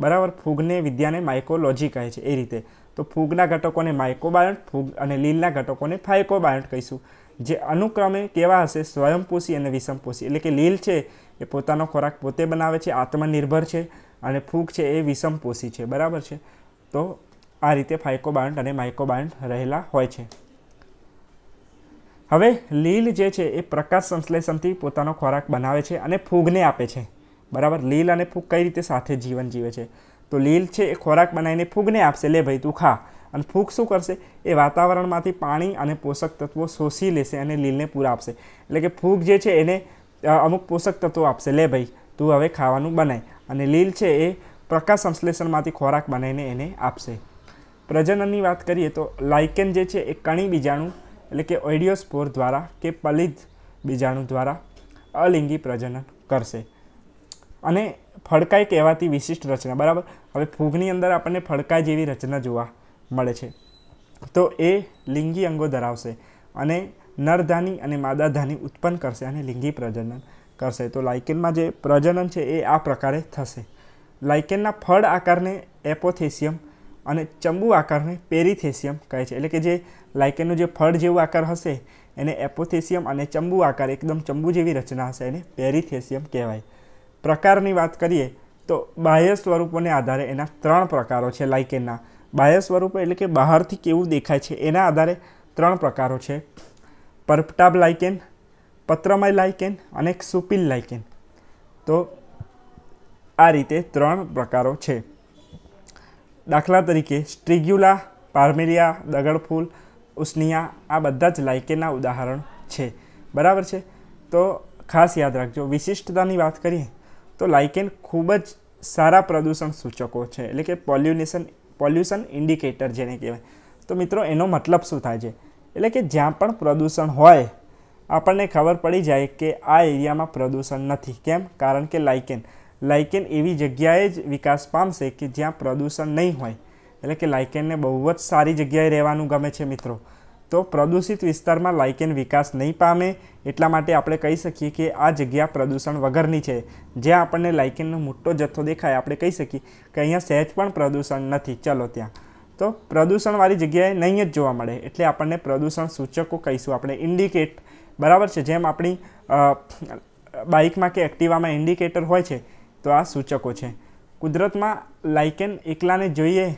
A: બરાબર ફૂગને વિદ્યાને માઇકોલોજી કહે છે એ રીતે તો ફૂગના ઘટકોને માયકોબાયોન્ટ ફૂગ અને લીલના ઘટકોને ફાયકોબાયોન્ટ કહીશું જે અનુક્રમે કેવા હશે સ્વયંપોષી અને વિષમપોષી એટલે કે લીલ છે એ પોતાનો ખોરાક પોતે બનાવે છે આત્મનિર્ભર છે અને ફૂગ છે એ વિષમપોષી છે બરાબર છે તો આ રીતે ફાયકોબાયોન્ટ અને માયકોબાયોન્ટ રહેલા હોય છે હવે લીલ જે છે એ પ્રકાશ સંશ્લેષણથી પોતાનો ખોરાક બનાવે છે અને ફૂગને આપે છે બરાબર લીલ અને ફૂગ કઈ રીતે સાથે જીવન જીવે છે તો લીલ છે એ ખોરાક બનાવીને ફૂગને આપશે લે ભાઈ તું ખા અને ફૂગ શું કરશે એ વાતાવરણમાંથી પાણી અને પોષક તત્વો શોષી લેશે અને લીલને પૂરા આપશે એટલે કે ફૂગ જે છે એને અમુક પોષક તત્વો આપશે લે ભાઈ તું હવે ખાવાનું બનાય અને લીલ છે એ પ્રકાશ સંશ્લેષણમાંથી ખોરાક બનાવીને એને આપશે પ્રજનનની વાત કરીએ તો લાઇકેન જે છે એ કણી બીજાણું એટલે કે ઓઇડિયોસ્પોર દ્વારા કે પલિત બીજાણુ દ્વારા અલિંગી પ્રજનન કરશે અને ફડકાઈ કહેવાતી વિશિષ્ટ રચના બરાબર હવે ફૂગની અંદર આપણને ફડકા જેવી રચના જોવા મળે છે તો એ લિંગી અંગો ધરાવશે અને નરધાની અને માદાધાની ઉત્પન્ન કરશે અને લિંગી પ્રજનન કરશે તો લાઇકેનમાં જે પ્રજનન છે એ આ પ્રકારે થશે લાઇકેનના ફળ આકારને એપોથેસિયમ અને ચંબુ આકારને પેરીથેસિયમ કહે છે એટલે કે જે લાઇકેનનું જે ફળ જેવું આકાર હશે એને એપોથેસિયમ અને ચંબુ આકાર એકદમ ચંબુ જેવી રચના હશે એને પેરીથેસિયમ કહેવાય પ્રકારની વાત કરીએ તો બાહ્ય સ્વરૂપોને આધારે એના ત્રણ પ્રકારો છે લાઇકેનના બાહ્ય સ્વરૂપો એટલે કે બહારથી કેવું દેખાય છે એના આધારે ત્રણ પ્રકારો છે પરપટાબ લાયકેન પત્રમય લાઇકેન અને સુપિલ લાઇકેન તો આ રીતે ત્રણ પ્રકારો છે દાખલા તરીકે સ્ટ્રીગ્યુલા પાર્મેરિયા દગડફૂલ ઉસ્નિયા આ બધા જ લાયકેના ઉદાહરણ છે બરાબર છે તો ખાસ યાદ રાખજો વિશિષ્ટતાની વાત કરીએ તો લાઇકેન ખૂબ જ સારા પ્રદૂષણ સૂચકો છે એટલે કે પોલ્યુનેશન પોલ્યુશન ઇન્ડિકેટર જેને કહેવાય તો મિત્રો એનો મતલબ શું થાય છે એટલે કે જ્યાં પણ પ્રદૂષણ હોય આપણને ખબર પડી જાય કે આ એરિયામાં પ્રદૂષણ નથી કેમ કારણ કે લાઇકેન લાઇકેન એવી જગ્યાએ જ વિકાસ પામશે કે જ્યાં પ્રદૂષણ નહીં હોય એટલે કે લાઇકેનને બહુ જ સારી જગ્યાએ રહેવાનું ગમે છે મિત્રો તો પ્રદૂષિત વિસ્તારમાં લાઇકેન વિકાસ નહીં પામે એટલા માટે આપણે કહી શકીએ કે આ જગ્યા પ્રદૂષણ વગરની છે જ્યાં આપણને લાઇકેનનો મોટો જથ્થો દેખાય આપણે કહી શકીએ કે અહીંયા સહેજ પણ પ્રદૂષણ નથી ચલો ત્યાં તો પ્રદૂષણવાળી જગ્યાએ નહીં જ જોવા મળે એટલે આપણને પ્રદૂષણ સૂચકો કહીશું આપણે ઇન્ડિકેટ બરાબર છે જેમ આપણી બાઇકમાં કે એક્ટિવામાં ઇન્ડિકેટર હોય છે તો આ સૂચકો છે કુદરતમાં લાઇકેન એકલાને જોઈએ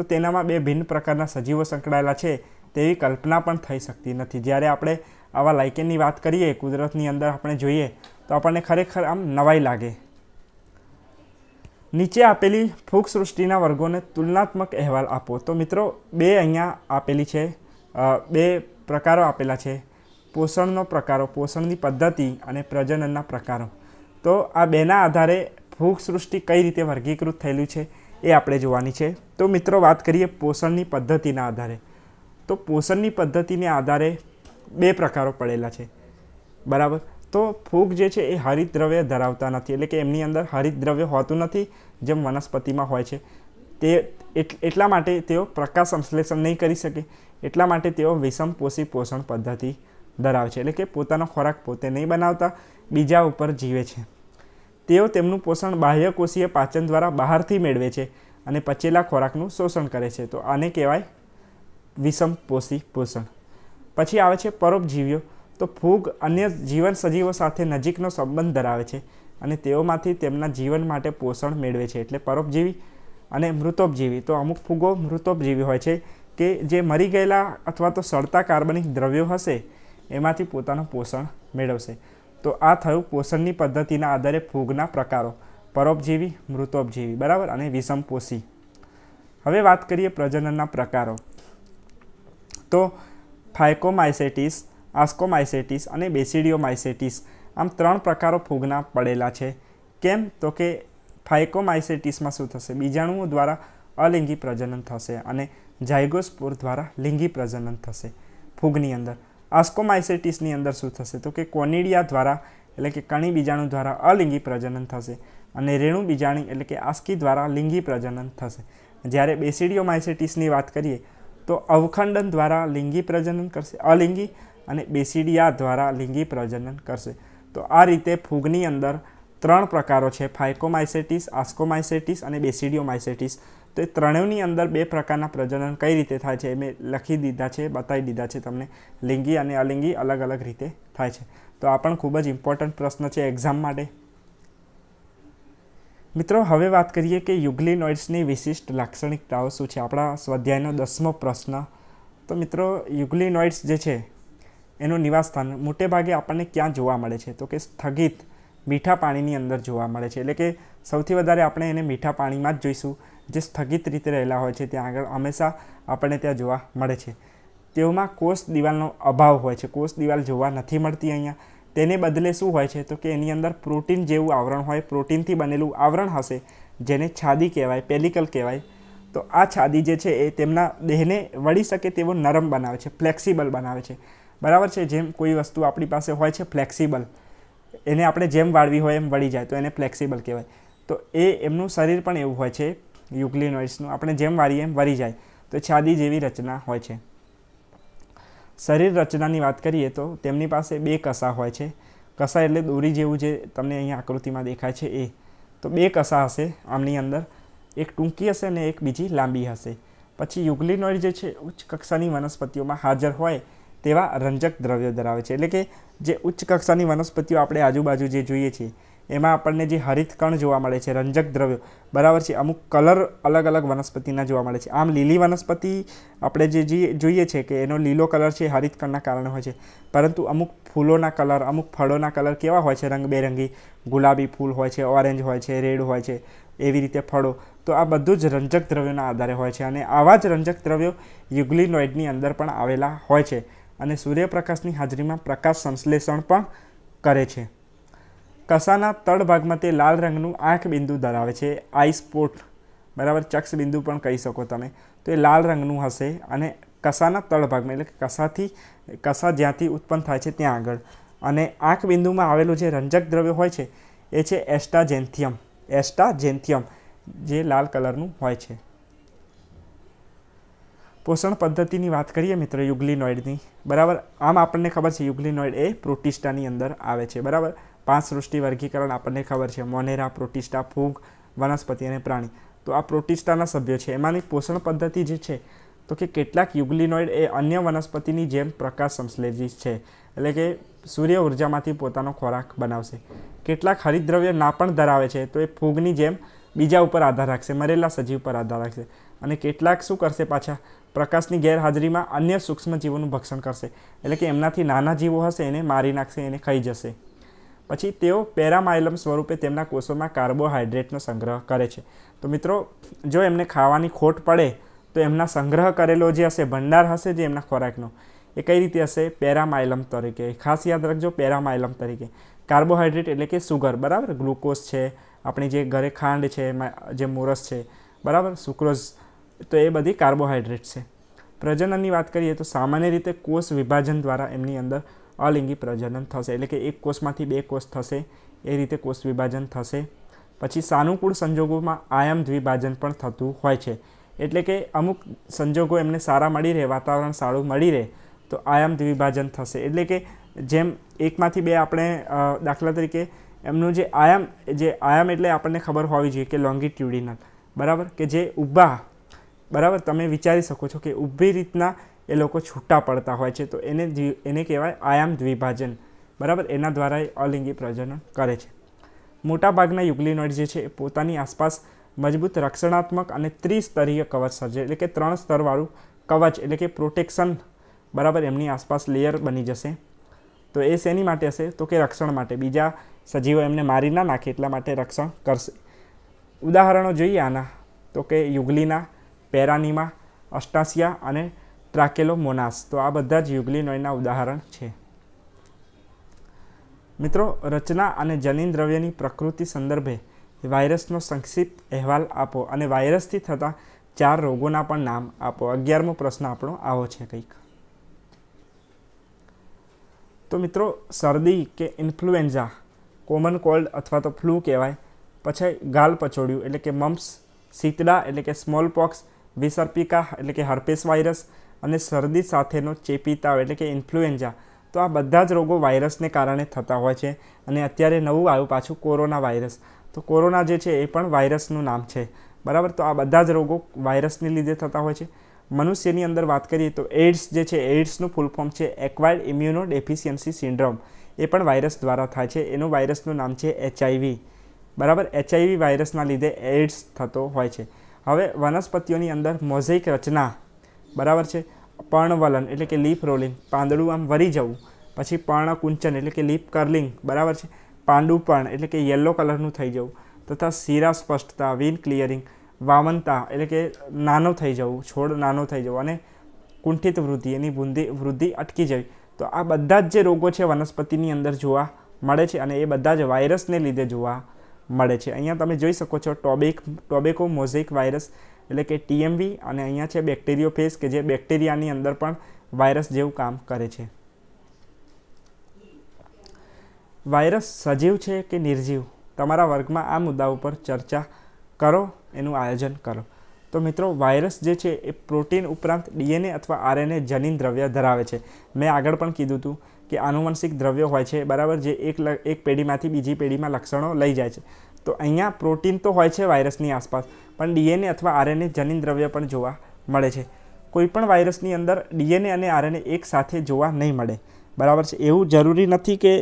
A: તો તેનામાં બે ભિન્ન પ્રકારના સજીવો સંકળાયેલા છે તેવી કલ્પના પણ થઈ શકતી નથી જ્યારે આપણે આવા લાઇકેનની વાત કરીએ કુદરતની અંદર આપણે જોઈએ તો આપણને ખરેખર આમ નવાઈ લાગે નીચે આપેલી ફૂગ સૃષ્ટિના વર્ગોને તુલનાત્મક અહેવાલ આપો તો મિત્રો બે અહીંયા આપેલી છે બે પ્રકારો આપેલા છે પોષણનો પ્રકારો પોષણની પદ્ધતિ અને પ્રજનનના પ્રકારો તો આ બેના આધારે ફૂગ સૃષ્ટિ કઈ રીતે વર્ગીકૃત થયેલું છે એ આપણે જોવાની છે તો મિત્રો વાત કરીએ પોષણની પદ્ધતિના આધારે તો પોષણની પદ્ધતિને આધારે બે પ્રકારો પડેલા છે બરાબર તો ફૂગ જે છે એ હરિતદ્રવ્ય ધરાવતા નથી એટલે કે એમની અંદર હરિતદ્રવ્ય હોતું નથી જેમ વનસ્પતિમાં હોય છે તે એટલા માટે તેઓ પ્રકાશ સંશ્લેષણ નહીં કરી શકે એટલા માટે તેઓ વિષમપોષી પોષણ પદ્ધતિ ધરાવે છે એટલે કે પોતાનો ખોરાક પોતે નહીં બનાવતા બીજા ઉપર જીવે છે તેઓ તેમનું પોષણ બાહ્યકોષીય પાચન દ્વારા બહારથી મેળવે છે અને પચેલા ખોરાકનું શોષણ કરે છે તો આને કહેવાય વિષમ પોષી પોષણ પછી આવે છે પરોપજીવીઓ તો ફૂગ અન્ય જીવન સજીવો સાથે નજીકનો સંબંધ ધરાવે છે અને તેઓમાંથી તેમના જીવન માટે પોષણ મેળવે છે એટલે પરોપજીવી અને મૃતોપજીવી તો અમુક ફૂગો મૃતોપજીવી હોય છે કે જે મરી ગયેલા અથવા તો સળતા કાર્બનિક દ્રવ્યો હશે એમાંથી પોતાનું પોષણ મેળવશે તો આ થયું પોષણની પદ્ધતિના આધારે ફૂગના પ્રકારો પરોપજીવી મૃતોપજીવી બરાબર અને વિષમપોષી હવે વાત કરીએ પ્રજનનના પ્રકારો તો ફાયકોમાઇસેટિસ આસ્કોમાઇસેટિસ અને બેસિડિયોમાઇસેટિસ આમ ત્રણ પ્રકારો ફૂગના પડેલા છે કેમ તો કે ફાયકોમાઇસેટિસમાં શું થશે બીજાણુઓ દ્વારા અલિંગી પ્રજનન થશે અને જાયગોસ્પોર દ્વારા લિંગી પ્રજનન થશે ફૂગની અંદર આસ્કોમાઇસેટિસની અંદર શું થશે તો કે કોનિડિયા દ્વારા એટલે કે કણી બીજાણુ દ્વારા અલિંગી પ્રજનન થશે અને રેણુ બીજાણી એટલે કે આસ્કી દ્વારા લિંગી પ્રજનન થશે જ્યારે બેસિડિયોમાઇસેટિસની વાત કરીએ તો અવખંડન દ્વારા લિંગી પ્રજનન કરશે અલિંગી અને બેસિડિયા દ્વારા લિંગી પ્રજનન કરશે તો આ રીતે ફૂગની અંદર ત્રણ પ્રકારો છે ફાઇકોમાઇસેટિસ આસ્કોમાઇસેટિસ અને બેસિડિયોમાઇસેટિસ તો એ ત્રણેયની અંદર બે પ્રકારના પ્રજનન કઈ રીતે થાય છે એ મેં લખી દીધા છે બતાવી દીધા છે તમને લિંગી અને અલિંગી અલગ અલગ રીતે થાય છે તો આ પણ ખૂબ જ ઇમ્પોર્ટન્ટ પ્રશ્ન છે એક્ઝામ માટે મિત્રો હવે વાત કરીએ કે યુગ્લિનોઇડ્સની વિશિષ્ટ લાક્ષણિકતાઓ શું છે આપણા સ્વાધ્યાયનો દસમો પ્રશ્ન તો મિત્રો યુગ્લિનોઇડ્સ જે છે એનું નિવાસસ્થાન મોટેભાગે આપણને ક્યાં જોવા મળે છે તો કે સ્થગિત મીઠા પાણીની અંદર જોવા મળે છે એટલે કે સૌથી વધારે આપણે એને મીઠા પાણીમાં જ જોઈશું જે સ્થગિત રીતે રહેલા હોય છે ત્યાં આગળ હંમેશા આપણને ત્યાં જોવા મળે છે તેઓમાં કોષ દિવાલનો અભાવ હોય છે કોષ દિવાલ જોવા નથી મળતી અહીંયા તેને બદલે શું હોય છે તો કે એની અંદર પ્રોટીન જેવું આવરણ હોય પ્રોટીનથી બનેલું આવરણ હશે જેને છાદી કહેવાય પેલિકલ કહેવાય તો આ છાદી જે છે એ તેમના દેહને વળી શકે તેવો નરમ બનાવે છે ફ્લેક્સિબલ બનાવે છે બરાબર છે જેમ કોઈ વસ્તુ આપણી પાસે હોય છે ફ્લેક્સિબલ એને આપણે જેમ વાળવી હોય એમ વળી જાય તો એને ફ્લેક્સિબલ કહેવાય તો એ એમનું શરીર પણ એવું હોય છે યુક્લિનોઇસનું આપણે જેમ વાળીએ એમ વળી જાય તો છાદી જેવી રચના હોય છે શરીર રચનાની વાત કરીએ તો તેમની પાસે બે કસા હોય છે કસા એટલે દોરી જેવું જે તમને અહીંયા આકૃતિમાં દેખાય છે એ તો બે કસા હશે આમની અંદર એક ટૂંકી હશે અને એક બીજી લાંબી હશે પછી યુગ્લિનોઇડ જે છે ઉચ્ચ કક્ષાની વનસ્પતિઓમાં હાજર હોય તેવા રંજક દ્રવ્યો ધરાવે છે એટલે કે જે ઉચ્ચ કક્ષાની વનસ્પતિઓ આપણે આજુબાજુ જે જોઈએ છીએ એમાં આપણને જે હરિત કણ જોવા મળે છે રંજક દ્રવ્યો બરાબર છે અમુક કલર અલગ અલગ વનસ્પતિના જોવા મળે છે આમ લીલી વનસ્પતિ આપણે જે જોઈએ છે કે એનો લીલો કલર છે હરિત કણના કારણે હોય છે પરંતુ અમુક ફૂલોના કલર અમુક ફળોના કલર કેવા હોય છે રંગબેરંગી ગુલાબી ફૂલ હોય છે ઓરેન્જ હોય છે રેડ હોય છે એવી રીતે ફળો તો આ બધું જ રંજક દ્રવ્યોના આધારે હોય છે અને આવા જ રંજક દ્રવ્યો યુગ્લિનોઇડની અંદર પણ આવેલા હોય છે અને સૂર્યપ્રકાશની હાજરીમાં પ્રકાશ સંશ્લેષણ પણ કરે છે કસાના તળ ભાગમાં તે લાલ રંગનું આંખ બિંદુ ધરાવે છે આઈ સ્પોટ બરાબર ચક્ષ બિંદુ પણ કહી શકો તમે તો એ લાલ રંગનું હશે અને કસાના તળભાગમાં એટલે કસાથી કસા જ્યાંથી ઉત્પન્ન થાય છે ત્યાં આગળ અને આંખ બિંદુમાં આવેલું જે રંજક દ્રવ્ય હોય છે એ છે એસ્ટાજેન્થિયમ એસ્ટાજેન્થિયમ જે લાલ કલરનું હોય છે પોષણ પદ્ધતિની વાત કરીએ મિત્ર યુગ્લિનોઇડની બરાબર આમ આપણને ખબર છે યુગ્લિનોઇડ એ પ્રોટિસ્ટાની અંદર આવે છે બરાબર પાંચ સૃષ્ટિ વર્ગીકરણ આપણને ખબર છે મોનેરા પ્રોટિસ્ટા ફૂગ વનસ્પતિ અને પ્રાણી તો આ પ્રોટિસ્ટાના સભ્યો છે એમાંની પોષણ પદ્ધતિ જે છે તો કે કેટલાક યુગ્લિનોઇડ એ અન્ય વનસ્પતિની જેમ પ્રકાશ સંશ્લેષી છે એટલે કે સૂર્ય ઉર્જામાંથી પોતાનો ખોરાક બનાવશે કેટલાક હરિદ્રવ્ય ના પણ ધરાવે છે તો એ ફૂગની જેમ બીજા ઉપર આધાર રાખશે મરેલા સજીવ પર આધાર રાખશે અને કેટલાક શું કરશે પાછા પ્રકાશની ગેરહાજરીમાં અન્ય સૂક્ષ્મજીવોનું ભક્ષણ કરશે એટલે કે એમનાથી નાના જીવો હશે એને મારી નાખશે એને ખાઈ જશે પછી તેઓ પેરામાયલમ સ્વરૂપે તેમના કોષોમાં કાર્બોહાઈડ્રેટનો સંગ્રહ કરે છે તો મિત્રો જો એમને ખાવાની ખોટ પડે તો એમના સંગ્રહ કરેલો જે હશે ભંડાર હશે જે એમના ખોરાકનો એ કઈ રીતે હશે પેરામાયલમ તરીકે ખાસ યાદ રાખજો પેરામાયલમ તરીકે કાર્બોહાઈડ્રેટ એટલે કે સુગર બરાબર ગ્લુકોઝ છે આપણી જે ઘરે ખાંડ છે એમાં જે મોરસ છે બરાબર સુક્રોઝ તો એ બધી કાર્બોહાઈડ્રેટ છે પ્રજનનની વાત કરીએ તો સામાન્ય રીતે કોષ વિભાજન દ્વારા એમની અંદર અલિંગી પ્રજનન થશે એટલે કે એક કોષમાંથી બે કોષ થશે એ રીતે કોષ વિભાજન થશે પછી સાનુકૂળ સંજોગોમાં આયામ દ્વિભાજન પણ થતું હોય છે એટલે કે અમુક સંજોગો એમને સારા મળી રહે વાતાવરણ સારું મળી રહે તો આયામ દ્વિભાજન થશે એટલે કે જેમ એકમાંથી બે આપણે દાખલા તરીકે એમનું જે આયામ જે આયામ એટલે આપણને ખબર હોવી જોઈએ કે લોંગિટ્યુડિનલ બરાબર કે જે ઊભા બરાબર તમે વિચારી શકો છો કે ઊભી રીતના એ લોકો છૂટા પડતા હોય છે તો એને એને કહેવાય આયામ દ્વિભાજન બરાબર એના દ્વારા એ અલિંગી પ્રજનન કરે છે મોટાભાગના યુગ્લિનોઇડ જે છે એ પોતાની આસપાસ મજબૂત રક્ષણાત્મક અને ત્રિસ્તરીય કવચ સર્જે એટલે કે ત્રણ સ્તરવાળું કવચ એટલે કે પ્રોટેક્શન બરાબર એમની આસપાસ લેયર બની જશે તો એ શેની માટે હશે તો કે રક્ષણ માટે બીજા સજીવો એમને મારી ના નાખે એટલા માટે રક્ષણ કરશે ઉદાહરણો જોઈએ આના તો કે યુગલીના પેરાનીમા અસ્ટાસિયા અને ટ્રાકેલો મોનાસ તો આ બધા જ યુગલીનોયના ઉદાહરણ છે મિત્રો રચના અને જનીન દ્રવ્યની પ્રકૃતિ સંદર્ભે વાયરસનો સંક્ષિપ્ત અહેવાલ આપો અને વાયરસથી થતા ચાર રોગોના પણ નામ આપો અગિયારમો પ્રશ્ન આપણો આવો છે કંઈક તો મિત્રો શરદી કે ઇન્ફ્લુએન્ઝા કોમન કોલ્ડ અથવા તો ફ્લૂ કહેવાય પછી ગાલ પચોડ્યું એટલે કે મમ્સ શીતળા એટલે કે સ્મોલ પોક્સ વિસર્પિકા એટલે કે હર્પેસ વાયરસ અને શરદી સાથેનો ચેપી તાવ એટલે કે ઇન્ફ્લુએન્ઝા તો આ બધા જ રોગો વાયરસને કારણે થતા હોય છે અને અત્યારે નવું આવ્યું પાછું કોરોના વાયરસ તો કોરોના જે છે એ પણ વાયરસનું નામ છે બરાબર તો આ બધા જ રોગો વાયરસને લીધે થતા હોય છે મનુષ્યની અંદર વાત કરીએ તો એડ્સ જે છે એડ્સનું ફૂલ ફોર્મ છે એક્વાયર્ડ ઇમ્યુનો ડેફિશિયન્સી સિન્ડ્રોમ એ પણ વાયરસ દ્વારા થાય છે એનું વાયરસનું નામ છે એચઆઈવી બરાબર એચઆઈવી વાયરસના લીધે એડ્સ થતો હોય છે હવે વનસ્પતિઓની અંદર મોઝેઇક રચના બરાબર છે પર્ણવલન એટલે કે લીફ રોલિંગ પાંદડું આમ વરી જવું પછી પર્ણકુંચન એટલે કે લીપ કર્લિંગ બરાબર છે પાંડુપર્ણ એટલે કે યલો કલરનું થઈ જવું તથા શીરા સ્પષ્ટતા વિન ક્લિયરિંગ વામનતા એટલે કે નાનો થઈ જવું છોડ નાનો થઈ જવું અને કુંઠિત વૃદ્ધિ એની વૃદ્ધિ વૃદ્ધિ અટકી જવી તો આ બધા જ જે રોગો છે વનસ્પતિની અંદર જોવા મળે છે અને એ બધા જ વાયરસને લીધે જોવા મળે છે અહીંયા તમે જોઈ શકો છો ટોબેક ટોબેકો મોઝેક વાયરસ એટલે કે ટીએમવી અને અહીંયા છે બેક્ટેરિયો ફેસ કે જે બેક્ટેરિયાની અંદર પણ વાયરસ જેવું કામ કરે છે વાયરસ સજીવ છે કે નિર્જીવ તમારા વર્ગમાં આ મુદ્દા ઉપર ચર્ચા કરો એનું આયોજન કરો તો મિત્રો વાયરસ જે છે એ પ્રોટીન ઉપરાંત ડીએનએ અથવા આરએનએ જનીન દ્રવ્ય ધરાવે છે મેં આગળ પણ કીધું હતું કે આનુવંશિક દ્રવ્ય હોય છે બરાબર જે એક એક પેઢીમાંથી બીજી પેઢીમાં લક્ષણો લઈ જાય છે તો અહીંયા પ્રોટીન તો હોય છે વાયરસની આસપાસ પણ ડીએનએ અથવા આરએનએ જનીન દ્રવ્ય પણ જોવા મળે છે કોઈપણ વાયરસની અંદર ડીએનએ અને આરએનએ સાથે જોવા નહીં મળે બરાબર છે એવું જરૂરી નથી કે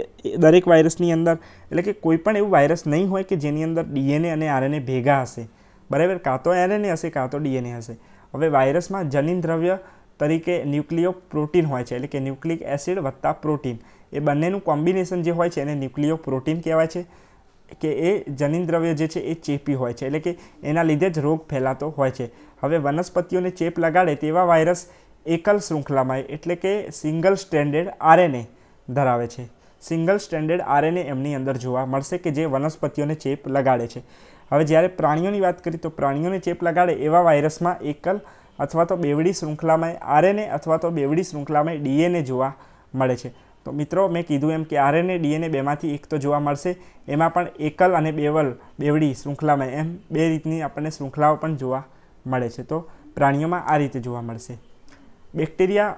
A: દરેક વાયરસની અંદર એટલે કે કોઈ પણ એવું વાયરસ નહીં હોય કે જેની અંદર ડીએનએ અને આરએનએ ભેગા હશે બરાબર કાં તો એરએનએ હશે કાં તો ડીએનએ હશે હવે વાયરસમાં જનીન દ્રવ્ય તરીકે ન્યુક્લિયો પ્રોટીન હોય છે એટલે કે ન્યુક્લિક એસિડ વત્તા પ્રોટીન એ બંનેનું કોમ્બિનેશન જે હોય છે એને ન્યુક્લિયો પ્રોટીન કહેવાય છે કે એ જનીન દ્રવ્ય જે છે એ ચેપી હોય છે એટલે કે એના લીધે જ રોગ ફેલાતો હોય છે હવે વનસ્પતિઓને ચેપ લગાડે તેવા વાયરસ એકલ શૃંખલામાં એટલે કે સિંગલ સ્ટેન્ડર્ડ આરએનએ ધરાવે છે સિંગલ સ્ટેન્ડર્ડ આરએનએ એમની અંદર જોવા મળશે કે જે વનસ્પતિઓને ચેપ લગાડે છે હવે જ્યારે પ્રાણીઓની વાત કરીએ તો પ્રાણીઓને ચેપ લગાડે એવા વાયરસમાં એકલ અથવા તો બેવડી શૃંખલામાં આરએનએ અથવા તો બેવડી શૃંખલામાં ડીએનએ જોવા મળે છે તો મિત્રો મેં કીધું એમ કે આરએનએ ડીએનએ બેમાંથી એક તો જોવા મળશે એમાં પણ એકલ અને બેવલ બેવડી શૃંખલામાં એમ બે રીતની આપણને શૃંખલાઓ પણ જોવા મળે છે તો પ્રાણીઓમાં આ રીતે જોવા મળશે બેક્ટેરિયા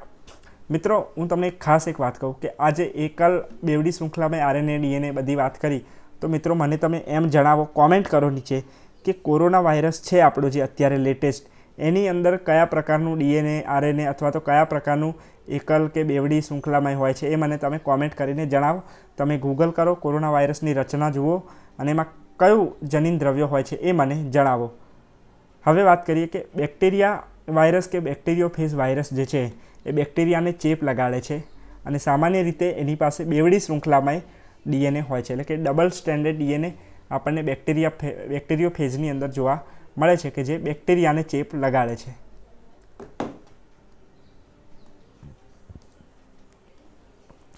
A: મિત્રો હું તમને ખાસ એક વાત કહું કે આજે એકલ બેવડી શૃંખલામાં આરએનએ ડીએનએ બધી વાત કરી તો મિત્રો મને તમે એમ જણાવો કોમેન્ટ કરો નીચે કે કોરોના વાયરસ છે આપણો જે અત્યારે લેટેસ્ટ એની અંદર કયા પ્રકારનું ડીએનએ આરએનએ અથવા તો કયા પ્રકારનું એકલ કે બેવડી શૃંખલામાં હોય છે એ મને તમે કોમેન્ટ કરીને જણાવો તમે ગૂગલ કરો કોરોના વાયરસની રચના જુઓ અને એમાં કયું જનીન દ્રવ્ય હોય છે એ મને જણાવો હવે વાત કરીએ કે બેક્ટેરિયા વાયરસ કે બેક્ટેરિયોફેઝ વાયરસ જે છે એ બેક્ટેરિયાને ચેપ લગાડે છે અને સામાન્ય રીતે એની પાસે બેવડી શૃંખલામાં ડીએનએ હોય છે એટલે કે ડબલ સ્ટેન્ડર્ડ ડીએનએ આપણને બેક્ટેરિયા બેક્ટેરિયો ફેઝની અંદર જોવા મળે છે કે જે બેક્ટેરિયાને ચેપ લગાડે છે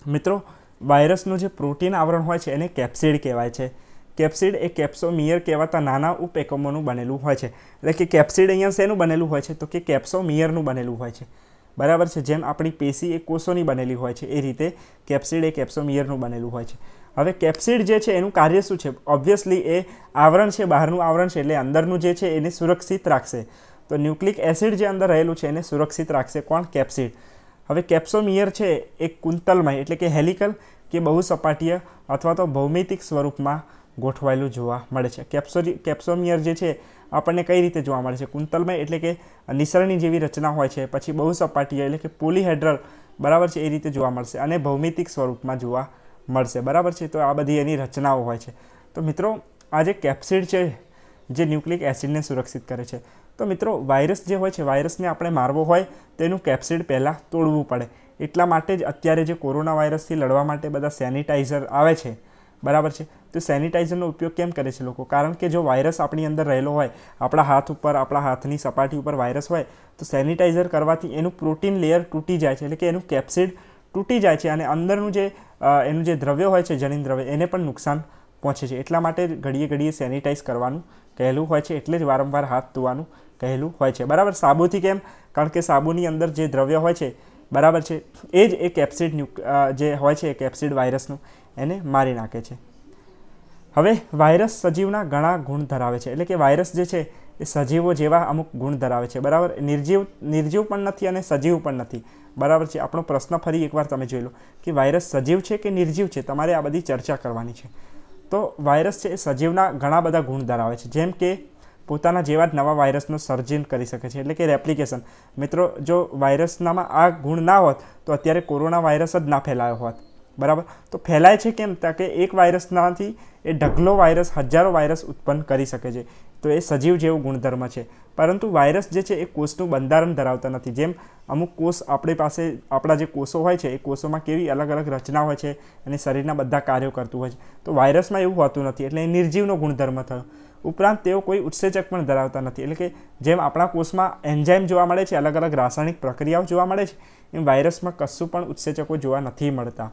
A: મિત્રો વાયરસનું જે પ્રોટીન આવરણ હોય છે એને કેપ્સિડ કહેવાય છે કેપ્સિડ એ કેપ્સોમિયર કહેવાતા નાના ઉપએકમોનું બનેલું હોય છે એટલે કે કેપ્સિડ અહીંયા શેનું બનેલું હોય છે તો કે કેપ્સોમિયરનું બનેલું હોય છે બરાબર છે જેમ આપણી પેશી એ કોષોની બનેલી હોય છે એ રીતે કેપ્સિડ એ કેપ્સોમિયરનું બનેલું હોય છે હવે કેપ્સિડ જે છે એનું કાર્ય શું છે ઓબ્વિયસલી એ આવરણ છે બહારનું આવરણ છે એટલે અંદરનું જે છે એને સુરક્ષિત રાખશે તો ન્યુક્લિક એસિડ જે અંદર રહેલું છે એને સુરક્ષિત રાખશે કોણ કેપ્સિડ હવે કેપ્સોમિયર છે એ કુંતલમય એટલે કે હેલિકલ કે બહુ સપાટીય અથવા તો ભૌમિતિક સ્વરૂપમાં ગોઠવાયેલું જોવા મળે છે કેપ્સો કેપ્સોમિયર જે છે આપણને કઈ રીતે જોવા મળે છે કુંતલમય એટલે કે નિસરણી જેવી રચના હોય છે પછી બહુ સપાટીય એટલે કે પોલીહેડ્રલ બરાબર છે એ રીતે જોવા મળશે અને ભૌમિતિક સ્વરૂપમાં જોવા મળશે બરાબર છે તો આ બધી એની રચનાઓ હોય છે તો મિત્રો આ જે કેપ્સિડ છે જે ન્યુક્લિક એસિડને સુરક્ષિત કરે છે તો મિત્રો વાયરસ જે હોય છે વાયરસને આપણે મારવો હોય તેનું કેપ્સિડ પહેલાં તોડવું પડે એટલા માટે જ અત્યારે જે કોરોના વાયરસથી લડવા માટે બધા સેનિટાઈઝર આવે છે બરાબર છે તો સેનિટાઈઝરનો ઉપયોગ કેમ કરે છે લોકો કારણ કે જો વાયરસ આપણી અંદર રહેલો હોય આપણા હાથ ઉપર આપણા હાથની સપાટી ઉપર વાયરસ હોય તો સેનિટાઈઝર કરવાથી એનું પ્રોટીન લેયર તૂટી જાય છે એટલે કે એનું કેપ્સિડ તૂટી જાય છે અને અંદરનું જે એનું જે દ્રવ્ય હોય છે જનીન દ્રવ્ય એને પણ નુકસાન પહોંચે છે એટલા માટે ઘડીએ ઘડીએ સેનિટાઈઝ કરવાનું કહેલું હોય છે એટલે જ વારંવાર હાથ ધોવાનું કહેલું હોય છે બરાબર સાબુથી કેમ કારણ કે સાબુની અંદર જે દ્રવ્ય હોય છે બરાબર છે એ જ એ કેપ્સિડ જે હોય છે કેપ્સિડ વાયરસનું એને મારી નાખે છે હવે વાયરસ સજીવના ઘણા ગુણ ધરાવે છે એટલે કે વાયરસ જે છે એ સજીવો જેવા અમુક ગુણ ધરાવે છે બરાબર નિર્જીવ નિર્જીવ પણ નથી અને સજીવ પણ નથી બરાબર છે આપણો પ્રશ્ન ફરી એકવાર તમે જોઈ લો કે વાયરસ સજીવ છે કે નિર્જીવ છે તમારે આ બધી ચર્ચા કરવાની છે તો વાયરસ છે એ સજીવના ઘણા બધા ગુણ ધરાવે છે જેમ કે પોતાના જેવા જ નવા વાયરસનું સર્જન કરી શકે છે એટલે કે રેપ્લિકેશન મિત્રો જો વાયરસનામાં આ ગુણ ના હોત તો અત્યારે કોરોના વાયરસ જ ના ફેલાયો હોત બરાબર તો ફેલાય છે કેમ ત્યાં કે એક વાયરસનાથી એ ઢગલો વાયરસ હજારો વાયરસ ઉત્પન્ન કરી શકે છે તો એ સજીવ જેવો ગુણધર્મ છે પરંતુ વાયરસ જે છે એ કોષનું બંધારણ ધરાવતા નથી જેમ અમુક કોષ આપણી પાસે આપણા જે કોષો હોય છે એ કોષોમાં કેવી અલગ અલગ રચના હોય છે અને શરીરના બધા કાર્યો કરતું હોય છે તો વાયરસમાં એવું હોતું નથી એટલે એ નિર્જીવનો ગુણધર્મ થયો ઉપરાંત તેઓ કોઈ ઉત્સેચક પણ ધરાવતા નથી એટલે કે જેમ આપણા કોષમાં એન્ઝાઇમ જોવા મળે છે અલગ અલગ રાસાયણિક પ્રક્રિયાઓ જોવા મળે છે એમ વાયરસમાં કશું પણ ઉત્સેચકો જોવા નથી મળતા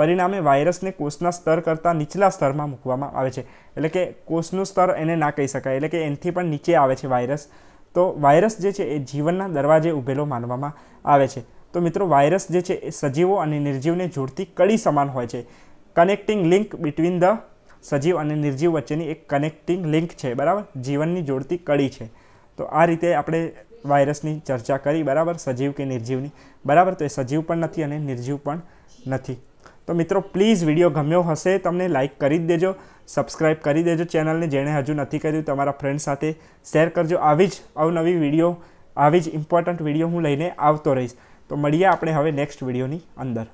A: પરિણામે વાયરસને કોષના સ્તર કરતાં નીચલા સ્તરમાં મૂકવામાં આવે છે એટલે કે કોષનું સ્તર એને ના કહી શકાય એટલે કે એનથી પણ નીચે આવે છે વાયરસ તો વાયરસ જે છે એ જીવનના દરવાજે ઊભેલો માનવામાં આવે છે તો મિત્રો વાયરસ જે છે એ સજીવો અને નિર્જીવને જોડતી કડી સમાન હોય છે કનેક્ટિંગ લિંક બિટવીન ધ સજીવ અને નિર્જીવ વચ્ચેની એક કનેક્ટિંગ લિંક છે બરાબર જીવનની જોડતી કડી છે તો આ રીતે આપણે વાયરસની ચર્ચા કરી બરાબર સજીવ કે નિર્જીવની બરાબર તો એ સજીવ પણ નથી અને નિર્જીવ પણ નથી તો મિત્રો પ્લીઝ વિડીયો ગમ્યો હશે તમને લાઇક કરી દેજો સબસ્ક્રાઇબ કરી દેજો ચેનલને જેણે હજુ નથી કર્યું તમારા ફ્રેન્ડ સાથે શેર કરજો આવી જ અવનવી વિડીયો આવી જ ઇમ્પોર્ટન્ટ વિડીયો હું લઈને આવતો રહીશ તો મળીએ આપણે હવે નેક્સ્ટ વિડીયોની અંદર